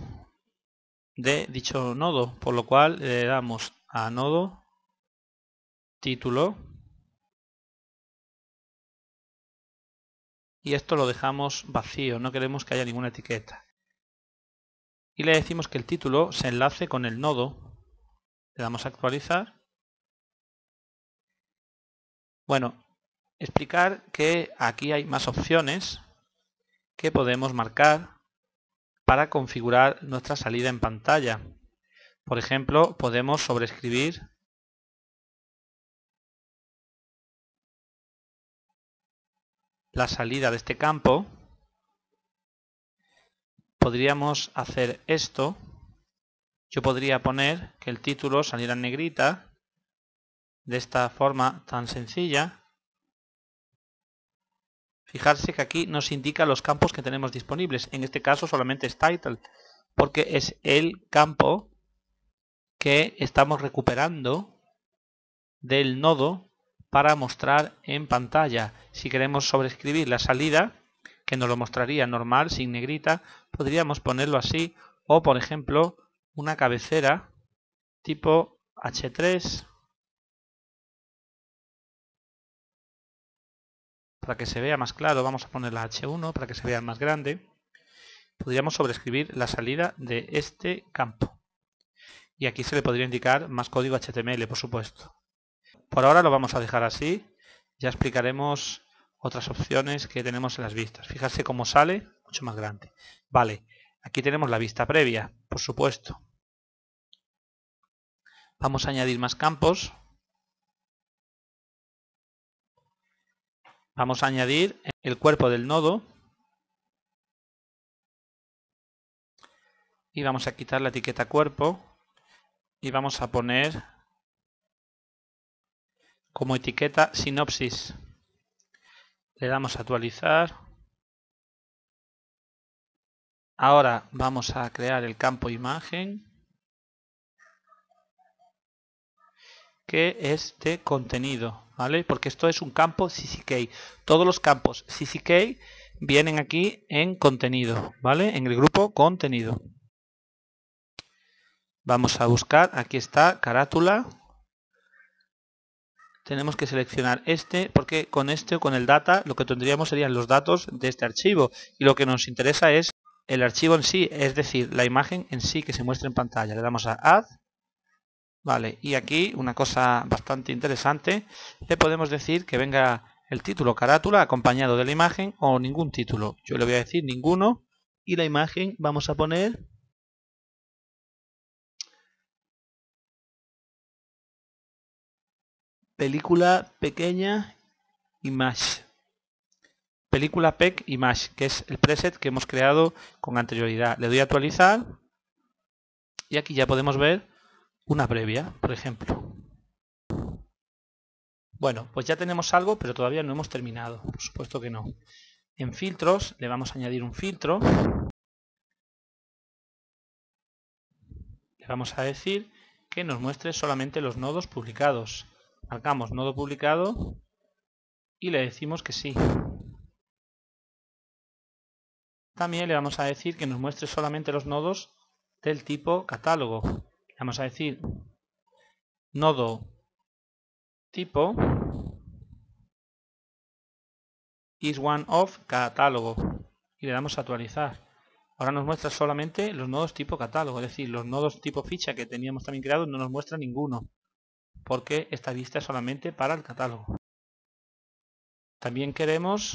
[SPEAKER 1] de dicho nodo, por lo cual le damos
[SPEAKER 2] a nodo título. Y esto lo dejamos vacío, no queremos que haya ninguna etiqueta. Y le decimos que el título se enlace con el nodo. Le damos a actualizar. Bueno,
[SPEAKER 1] explicar que aquí hay más opciones que podemos marcar para configurar nuestra salida en pantalla. Por ejemplo, podemos
[SPEAKER 2] sobreescribir la salida de este campo,
[SPEAKER 1] podríamos hacer esto. Yo podría poner que el título saliera en negrita, de esta forma tan sencilla. Fijarse que aquí nos indica los campos que tenemos disponibles. En este caso solamente es title, porque es el campo que estamos recuperando del nodo para mostrar en pantalla. Si queremos sobreescribir la salida, que nos lo mostraría normal, sin negrita,
[SPEAKER 2] podríamos ponerlo así o, por ejemplo, una cabecera tipo H3 para que se vea más claro, vamos a poner la H1 para que se vea más grande.
[SPEAKER 1] Podríamos sobreescribir la salida de este campo. Y aquí se le podría indicar más código HTML, por supuesto. Por ahora lo vamos a dejar así. Ya explicaremos otras opciones que tenemos en las vistas. Fijarse cómo sale, mucho más grande. Vale, aquí tenemos la vista previa, por supuesto. Vamos a añadir más campos. Vamos a añadir el cuerpo del nodo. Y vamos a quitar la etiqueta cuerpo. Y vamos a
[SPEAKER 2] poner como etiqueta sinopsis. Le damos a actualizar.
[SPEAKER 1] Ahora vamos a crear el campo imagen, que es de contenido, ¿vale? Porque esto es un campo CCK. Todos los campos CCK vienen aquí en contenido, ¿vale? En el grupo contenido. Vamos a buscar, aquí está, carátula, tenemos que seleccionar este porque con este o con el data lo que tendríamos serían los datos de este archivo y lo que nos interesa es el archivo en sí, es decir, la imagen en sí que se muestra en pantalla. Le damos a Add, vale, y aquí una cosa bastante interesante, le podemos decir que venga el título carátula acompañado de la imagen o ningún título. Yo le voy a decir ninguno y la
[SPEAKER 2] imagen vamos a poner película pequeña y
[SPEAKER 1] más. Película PEC y más, que es el preset que hemos creado con anterioridad. Le doy a actualizar y aquí ya podemos ver una previa, por ejemplo. Bueno, pues ya tenemos algo, pero todavía no hemos terminado. Por supuesto que no. En filtros le vamos a añadir un filtro. Le vamos a decir que nos muestre solamente los nodos publicados marcamos nodo publicado y le decimos que sí. También le vamos a decir que nos muestre solamente los nodos del tipo catálogo. Le vamos a decir nodo tipo is one of catálogo y le damos a actualizar. Ahora nos muestra solamente los nodos tipo catálogo, es decir, los nodos tipo ficha que teníamos también creados no nos muestra ninguno porque esta lista solamente para el catálogo. También queremos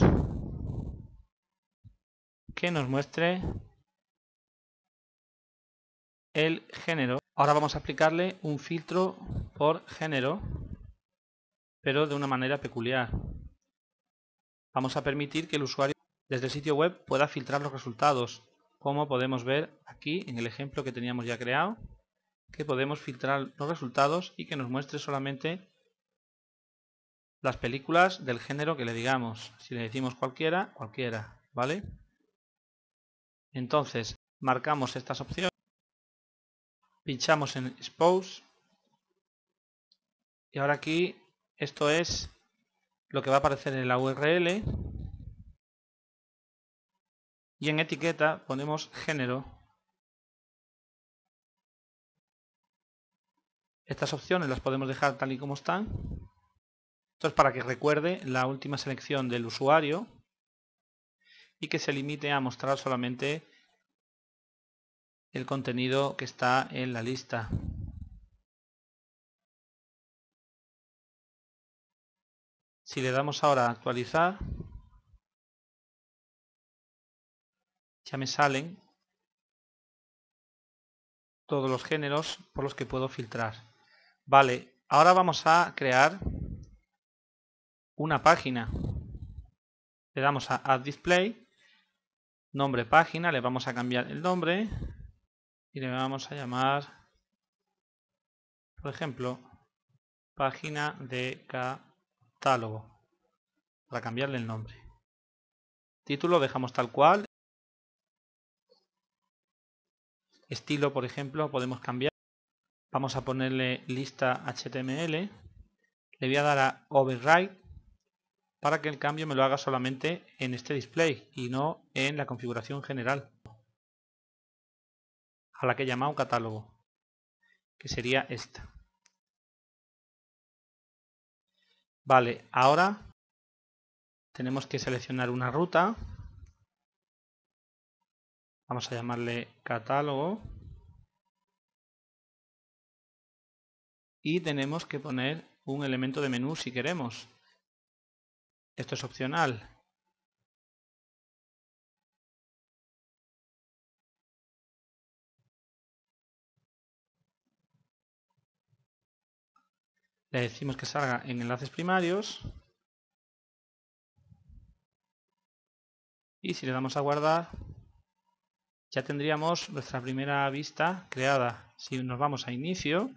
[SPEAKER 1] que nos muestre el género. Ahora vamos a aplicarle un filtro por género, pero de una manera peculiar. Vamos a permitir que el usuario desde el sitio web pueda filtrar los resultados, como podemos ver aquí en el ejemplo que teníamos ya creado que podemos filtrar los resultados y que nos muestre solamente las películas del género que le digamos. Si le decimos cualquiera, cualquiera, ¿vale? Entonces, marcamos estas opciones, pinchamos en Expose y ahora aquí esto es lo que va a aparecer en la
[SPEAKER 2] URL y en etiqueta ponemos género
[SPEAKER 1] Estas opciones las podemos dejar tal y como están. Esto es para que recuerde la última selección del usuario y que se limite a mostrar solamente
[SPEAKER 2] el contenido que está en la lista. Si le damos ahora a actualizar, ya me salen todos los géneros por los que puedo filtrar.
[SPEAKER 1] Vale, ahora vamos a crear una página. Le damos a Add Display, nombre página, le vamos a cambiar el nombre y le vamos a llamar, por ejemplo, página de catálogo para cambiarle el nombre. Título dejamos tal cual. Estilo, por ejemplo, podemos cambiar. Vamos a ponerle lista HTML. Le voy a dar a Override para que el cambio me lo haga solamente en este display y no en la configuración general
[SPEAKER 2] a la que he llamado catálogo que sería esta vale ahora tenemos que seleccionar una ruta vamos a llamarle catálogo y tenemos que poner un elemento de menú si queremos. Esto es opcional. Le decimos que salga en enlaces primarios. Y si le damos a guardar,
[SPEAKER 1] ya tendríamos nuestra primera vista creada. Si nos vamos a inicio,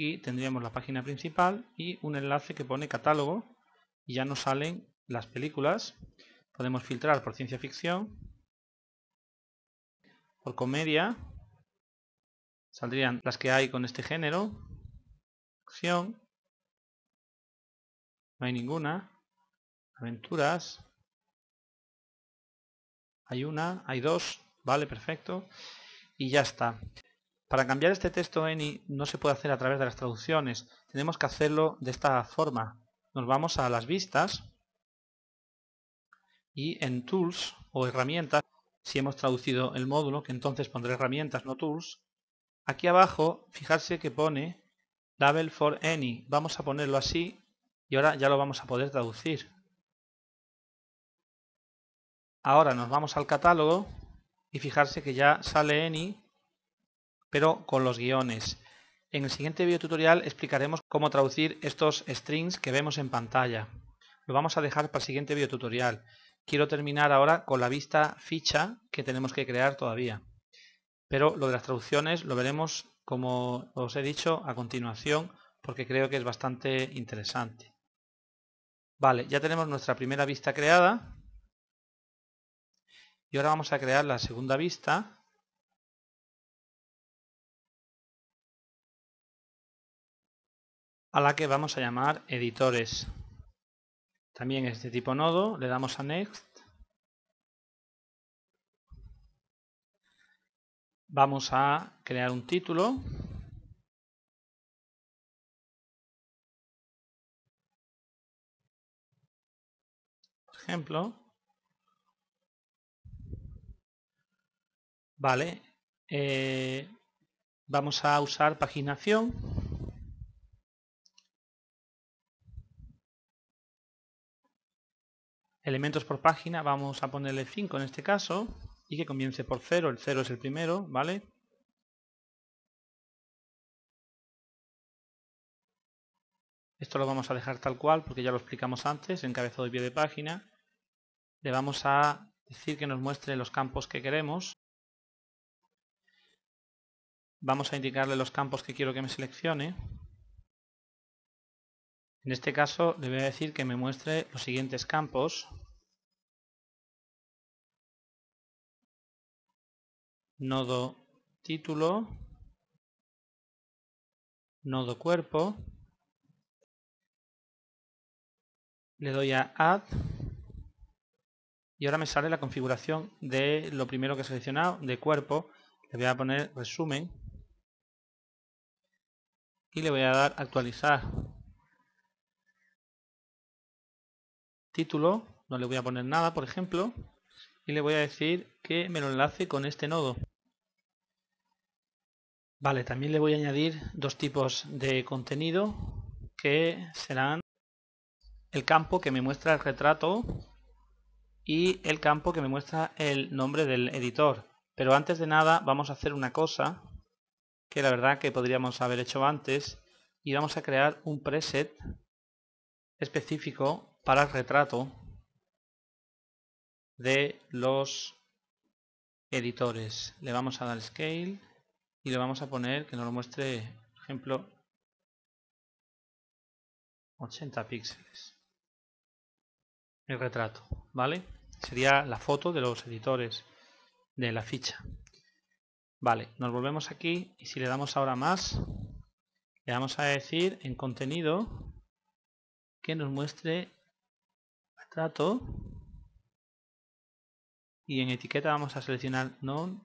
[SPEAKER 1] y tendríamos la página principal y un enlace que pone catálogo y ya nos salen las películas. Podemos filtrar por ciencia ficción,
[SPEAKER 2] por comedia, saldrían las que hay con este género, acción, no hay ninguna, aventuras, hay una, hay
[SPEAKER 1] dos, vale, perfecto, y ya está. Para cambiar este texto any no se puede hacer a través de las traducciones, tenemos que hacerlo de esta forma. Nos vamos a las vistas y en tools o herramientas, si hemos traducido el módulo, que entonces pondré herramientas, no tools, aquí abajo fijarse que pone label for any, vamos a ponerlo así y ahora ya lo vamos a poder traducir. Ahora nos vamos al catálogo y fijarse que ya sale any pero con los guiones. En el siguiente video tutorial explicaremos cómo traducir estos strings que vemos en pantalla. Lo vamos a dejar para el siguiente video tutorial. Quiero terminar ahora con la vista ficha que tenemos que crear todavía. Pero lo de las traducciones lo veremos como os he dicho a continuación porque creo que es bastante interesante. Vale, ya tenemos nuestra primera vista creada. Y ahora vamos a crear
[SPEAKER 2] la segunda vista a la que vamos a llamar editores. También este tipo nodo, le damos a next. Vamos a crear un título. ejemplo.
[SPEAKER 1] Vale. Eh, vamos a usar paginación. elementos por página, vamos a ponerle 5 en este caso y que
[SPEAKER 2] comience por 0, el 0 es el primero, ¿vale? Esto lo vamos a dejar tal cual porque ya lo explicamos
[SPEAKER 1] antes, encabezado y pie de página. Le vamos a decir que nos muestre los campos que queremos. Vamos a indicarle los campos que quiero que me
[SPEAKER 2] seleccione. En este caso le voy a decir que me muestre los siguientes campos. Nodo título, nodo cuerpo, le
[SPEAKER 1] doy a Add y ahora me sale la configuración de lo primero que he seleccionado, de cuerpo. Le voy a poner resumen y le voy a dar actualizar título, no le voy a poner nada, por ejemplo, y le voy a decir que me lo enlace con este nodo. Vale, también le voy a añadir dos tipos de contenido que serán el campo que me muestra el retrato y el campo que me muestra el nombre del editor. Pero antes de nada vamos a hacer una cosa que la verdad que podríamos haber hecho antes y vamos a crear un preset específico para el retrato de los editores. Le vamos a dar scale y le vamos a poner que nos lo muestre, ejemplo, 80 píxeles. El retrato, ¿vale? Sería la foto de los editores de la ficha. Vale, nos volvemos aquí y si le damos ahora más, le vamos a decir en contenido que nos muestre trato y en etiqueta vamos a seleccionar none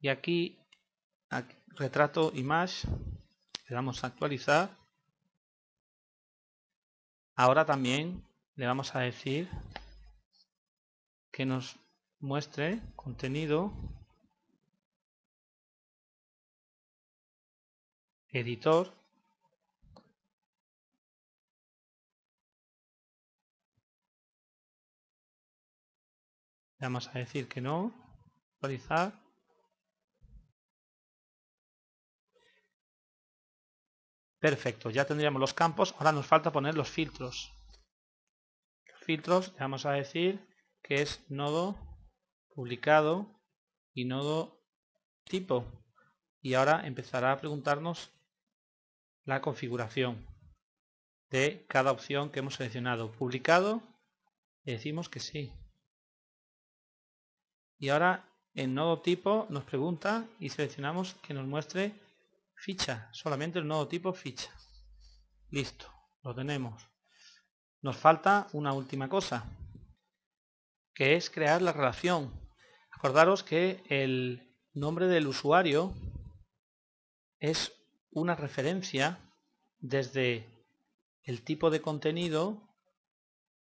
[SPEAKER 1] y aquí, aquí retrato image le damos a actualizar ahora también
[SPEAKER 2] le vamos a decir que nos muestre contenido editor Vamos a decir que no. Actualizar.
[SPEAKER 1] Perfecto, ya tendríamos los campos. Ahora nos falta poner los filtros. filtros, le vamos a decir que es nodo publicado y nodo tipo. Y ahora empezará a preguntarnos la configuración de cada opción que hemos seleccionado. Publicado, le decimos que sí. Y ahora en nodo tipo nos pregunta y seleccionamos que nos muestre ficha, solamente el nodo tipo ficha. Listo, lo tenemos. Nos falta una última cosa, que es crear la relación. Acordaros que el nombre del usuario es una referencia desde el tipo de contenido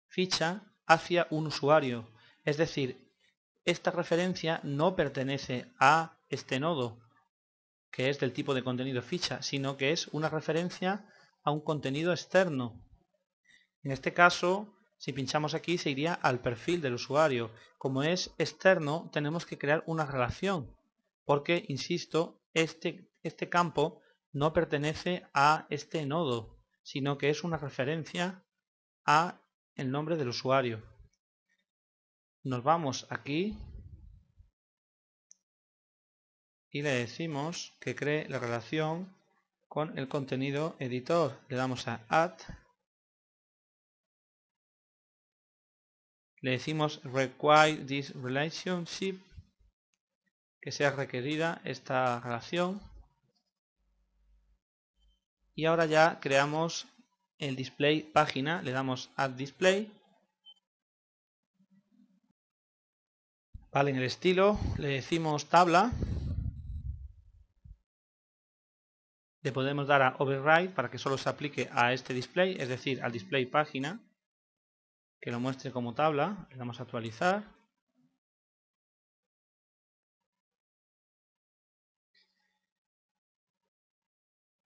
[SPEAKER 1] ficha hacia un usuario. Es decir, esta referencia no pertenece a este nodo, que es del tipo de contenido ficha, sino que es una referencia a un contenido externo. En este caso, si pinchamos aquí, se iría al perfil del usuario. Como es externo, tenemos que crear una relación, porque, insisto, este, este campo no pertenece a este nodo, sino que es una referencia a el nombre del usuario nos vamos aquí y le decimos que cree la relación con el contenido editor. Le damos a Add. Le decimos Require this relationship, que sea requerida esta relación. Y ahora ya creamos el display página. Le damos Add
[SPEAKER 2] display. Vale, en el estilo le decimos tabla.
[SPEAKER 1] Le podemos dar a override para que solo se aplique a este display, es decir, al display página,
[SPEAKER 2] que lo muestre como tabla. Le damos a actualizar.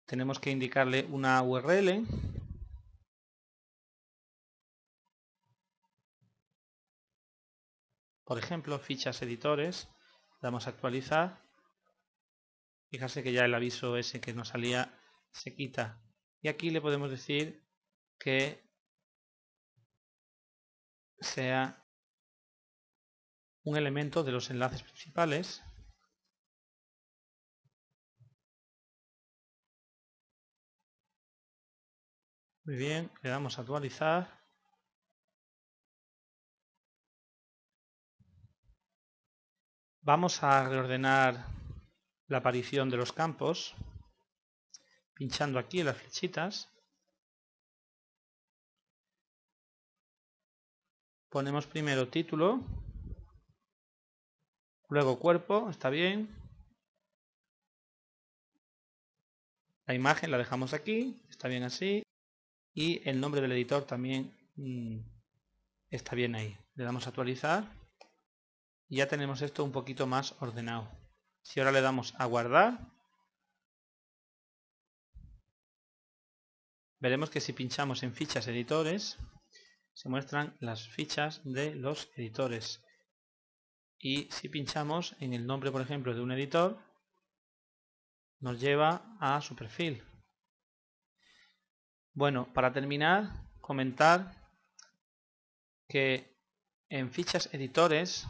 [SPEAKER 2] Tenemos que indicarle una URL Por ejemplo, fichas editores,
[SPEAKER 1] damos a actualizar. Fíjense que ya el aviso ese que nos
[SPEAKER 2] salía se quita. Y aquí le podemos decir que sea un elemento de los enlaces principales Muy bien, le damos a actualizar. Vamos a reordenar la aparición de los campos pinchando aquí las flechitas. Ponemos primero título, luego cuerpo, está bien.
[SPEAKER 1] La imagen la dejamos aquí, está bien así. Y el nombre del editor también mm, está bien ahí. Le damos a actualizar ya tenemos esto un poquito más ordenado. Si ahora le damos a guardar, veremos que si pinchamos en fichas editores, se muestran las fichas de los editores. Y si pinchamos en el nombre, por ejemplo, de un editor, nos lleva a su perfil. Bueno, para terminar, comentar que en fichas editores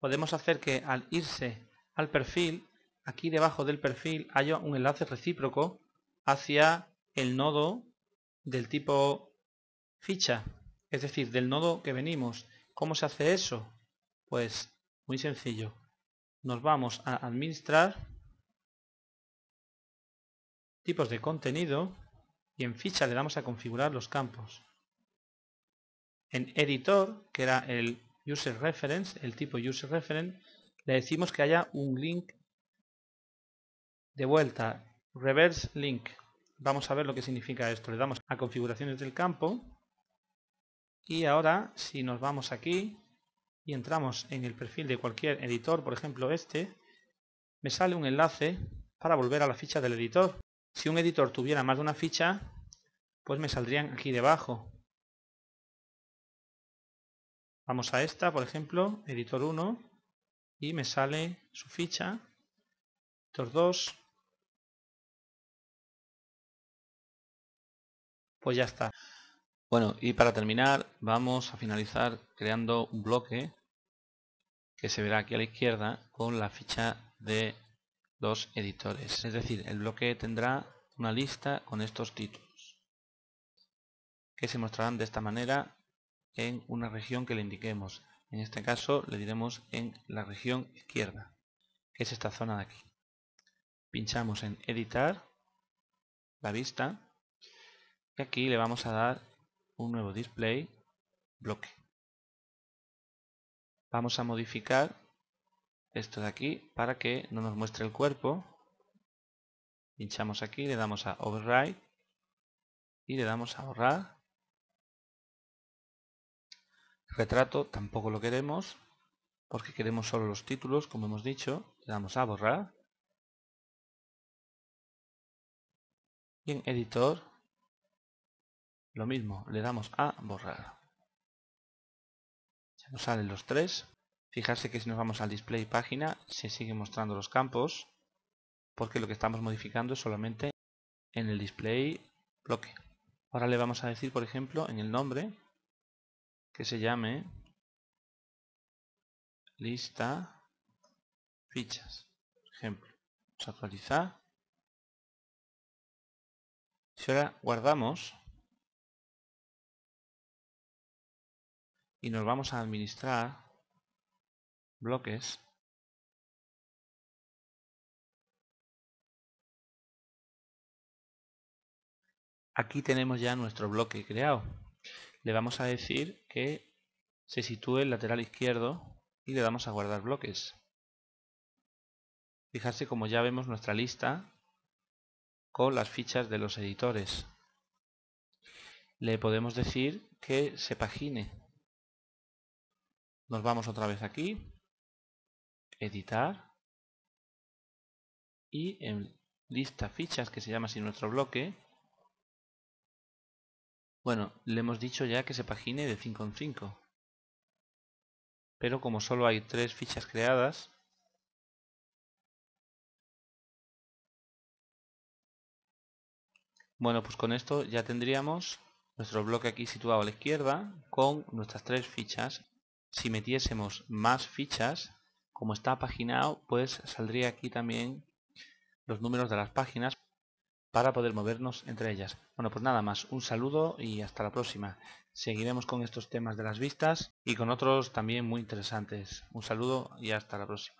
[SPEAKER 1] podemos hacer que al irse al perfil, aquí debajo del perfil haya un enlace recíproco hacia el nodo del tipo ficha, es decir, del nodo que venimos. ¿Cómo se hace eso? Pues muy sencillo. Nos vamos a administrar tipos de contenido y en ficha le damos a configurar los campos. En editor, que era el user reference, el tipo user reference, le decimos que haya un link de vuelta, reverse link. Vamos a ver lo que significa esto. Le damos a configuraciones del campo y ahora si nos vamos aquí y entramos en el perfil de cualquier editor, por ejemplo este, me sale un enlace para volver a la ficha del editor. Si un editor tuviera más de una ficha, pues me saldrían aquí debajo.
[SPEAKER 2] Vamos a esta, por ejemplo, editor 1, y me sale su ficha, editor 2. Pues ya está. Bueno, y para terminar, vamos a finalizar creando un bloque que
[SPEAKER 1] se verá aquí a la izquierda con la ficha de los editores. Es decir, el bloque tendrá una lista con estos títulos que se mostrarán de esta manera en una región que le indiquemos. En este caso le diremos en la región izquierda, que es esta zona de aquí. Pinchamos en editar, la vista, y aquí le vamos a dar un nuevo display, bloque. Vamos a modificar esto de aquí para que no nos muestre el cuerpo. Pinchamos aquí, le damos a Override y le damos a borrar Retrato tampoco lo queremos, porque queremos
[SPEAKER 2] solo los títulos, como hemos dicho. Le damos a borrar. Y en editor, lo mismo, le damos a borrar. Se nos salen los tres. Fijarse que si
[SPEAKER 1] nos vamos al display página, se sigue mostrando los campos, porque lo que estamos modificando es solamente en el display bloque. Ahora le vamos a decir, por ejemplo, en el
[SPEAKER 2] nombre, que se llame lista fichas. Por ejemplo, vamos a actualizar. Si ahora guardamos y nos vamos a administrar bloques, aquí tenemos ya nuestro bloque creado
[SPEAKER 1] le vamos a decir que se sitúe el lateral izquierdo y le damos a guardar bloques. Fijarse como ya vemos nuestra lista con las fichas de los editores. Le podemos decir
[SPEAKER 2] que se pagine. Nos vamos otra vez aquí, editar y en lista fichas que se llama así nuestro bloque bueno, le hemos dicho ya que se pagine de 5 en 5. Pero como solo hay 3 fichas creadas, Bueno, pues con esto ya tendríamos nuestro bloque aquí situado
[SPEAKER 1] a la izquierda con nuestras tres fichas. Si metiésemos más fichas, como está paginado, pues saldría aquí también los números de las páginas para poder movernos entre ellas. Bueno, pues nada más, un saludo y hasta la próxima. Seguiremos con estos temas de las vistas y con otros también muy interesantes. Un saludo y hasta la próxima.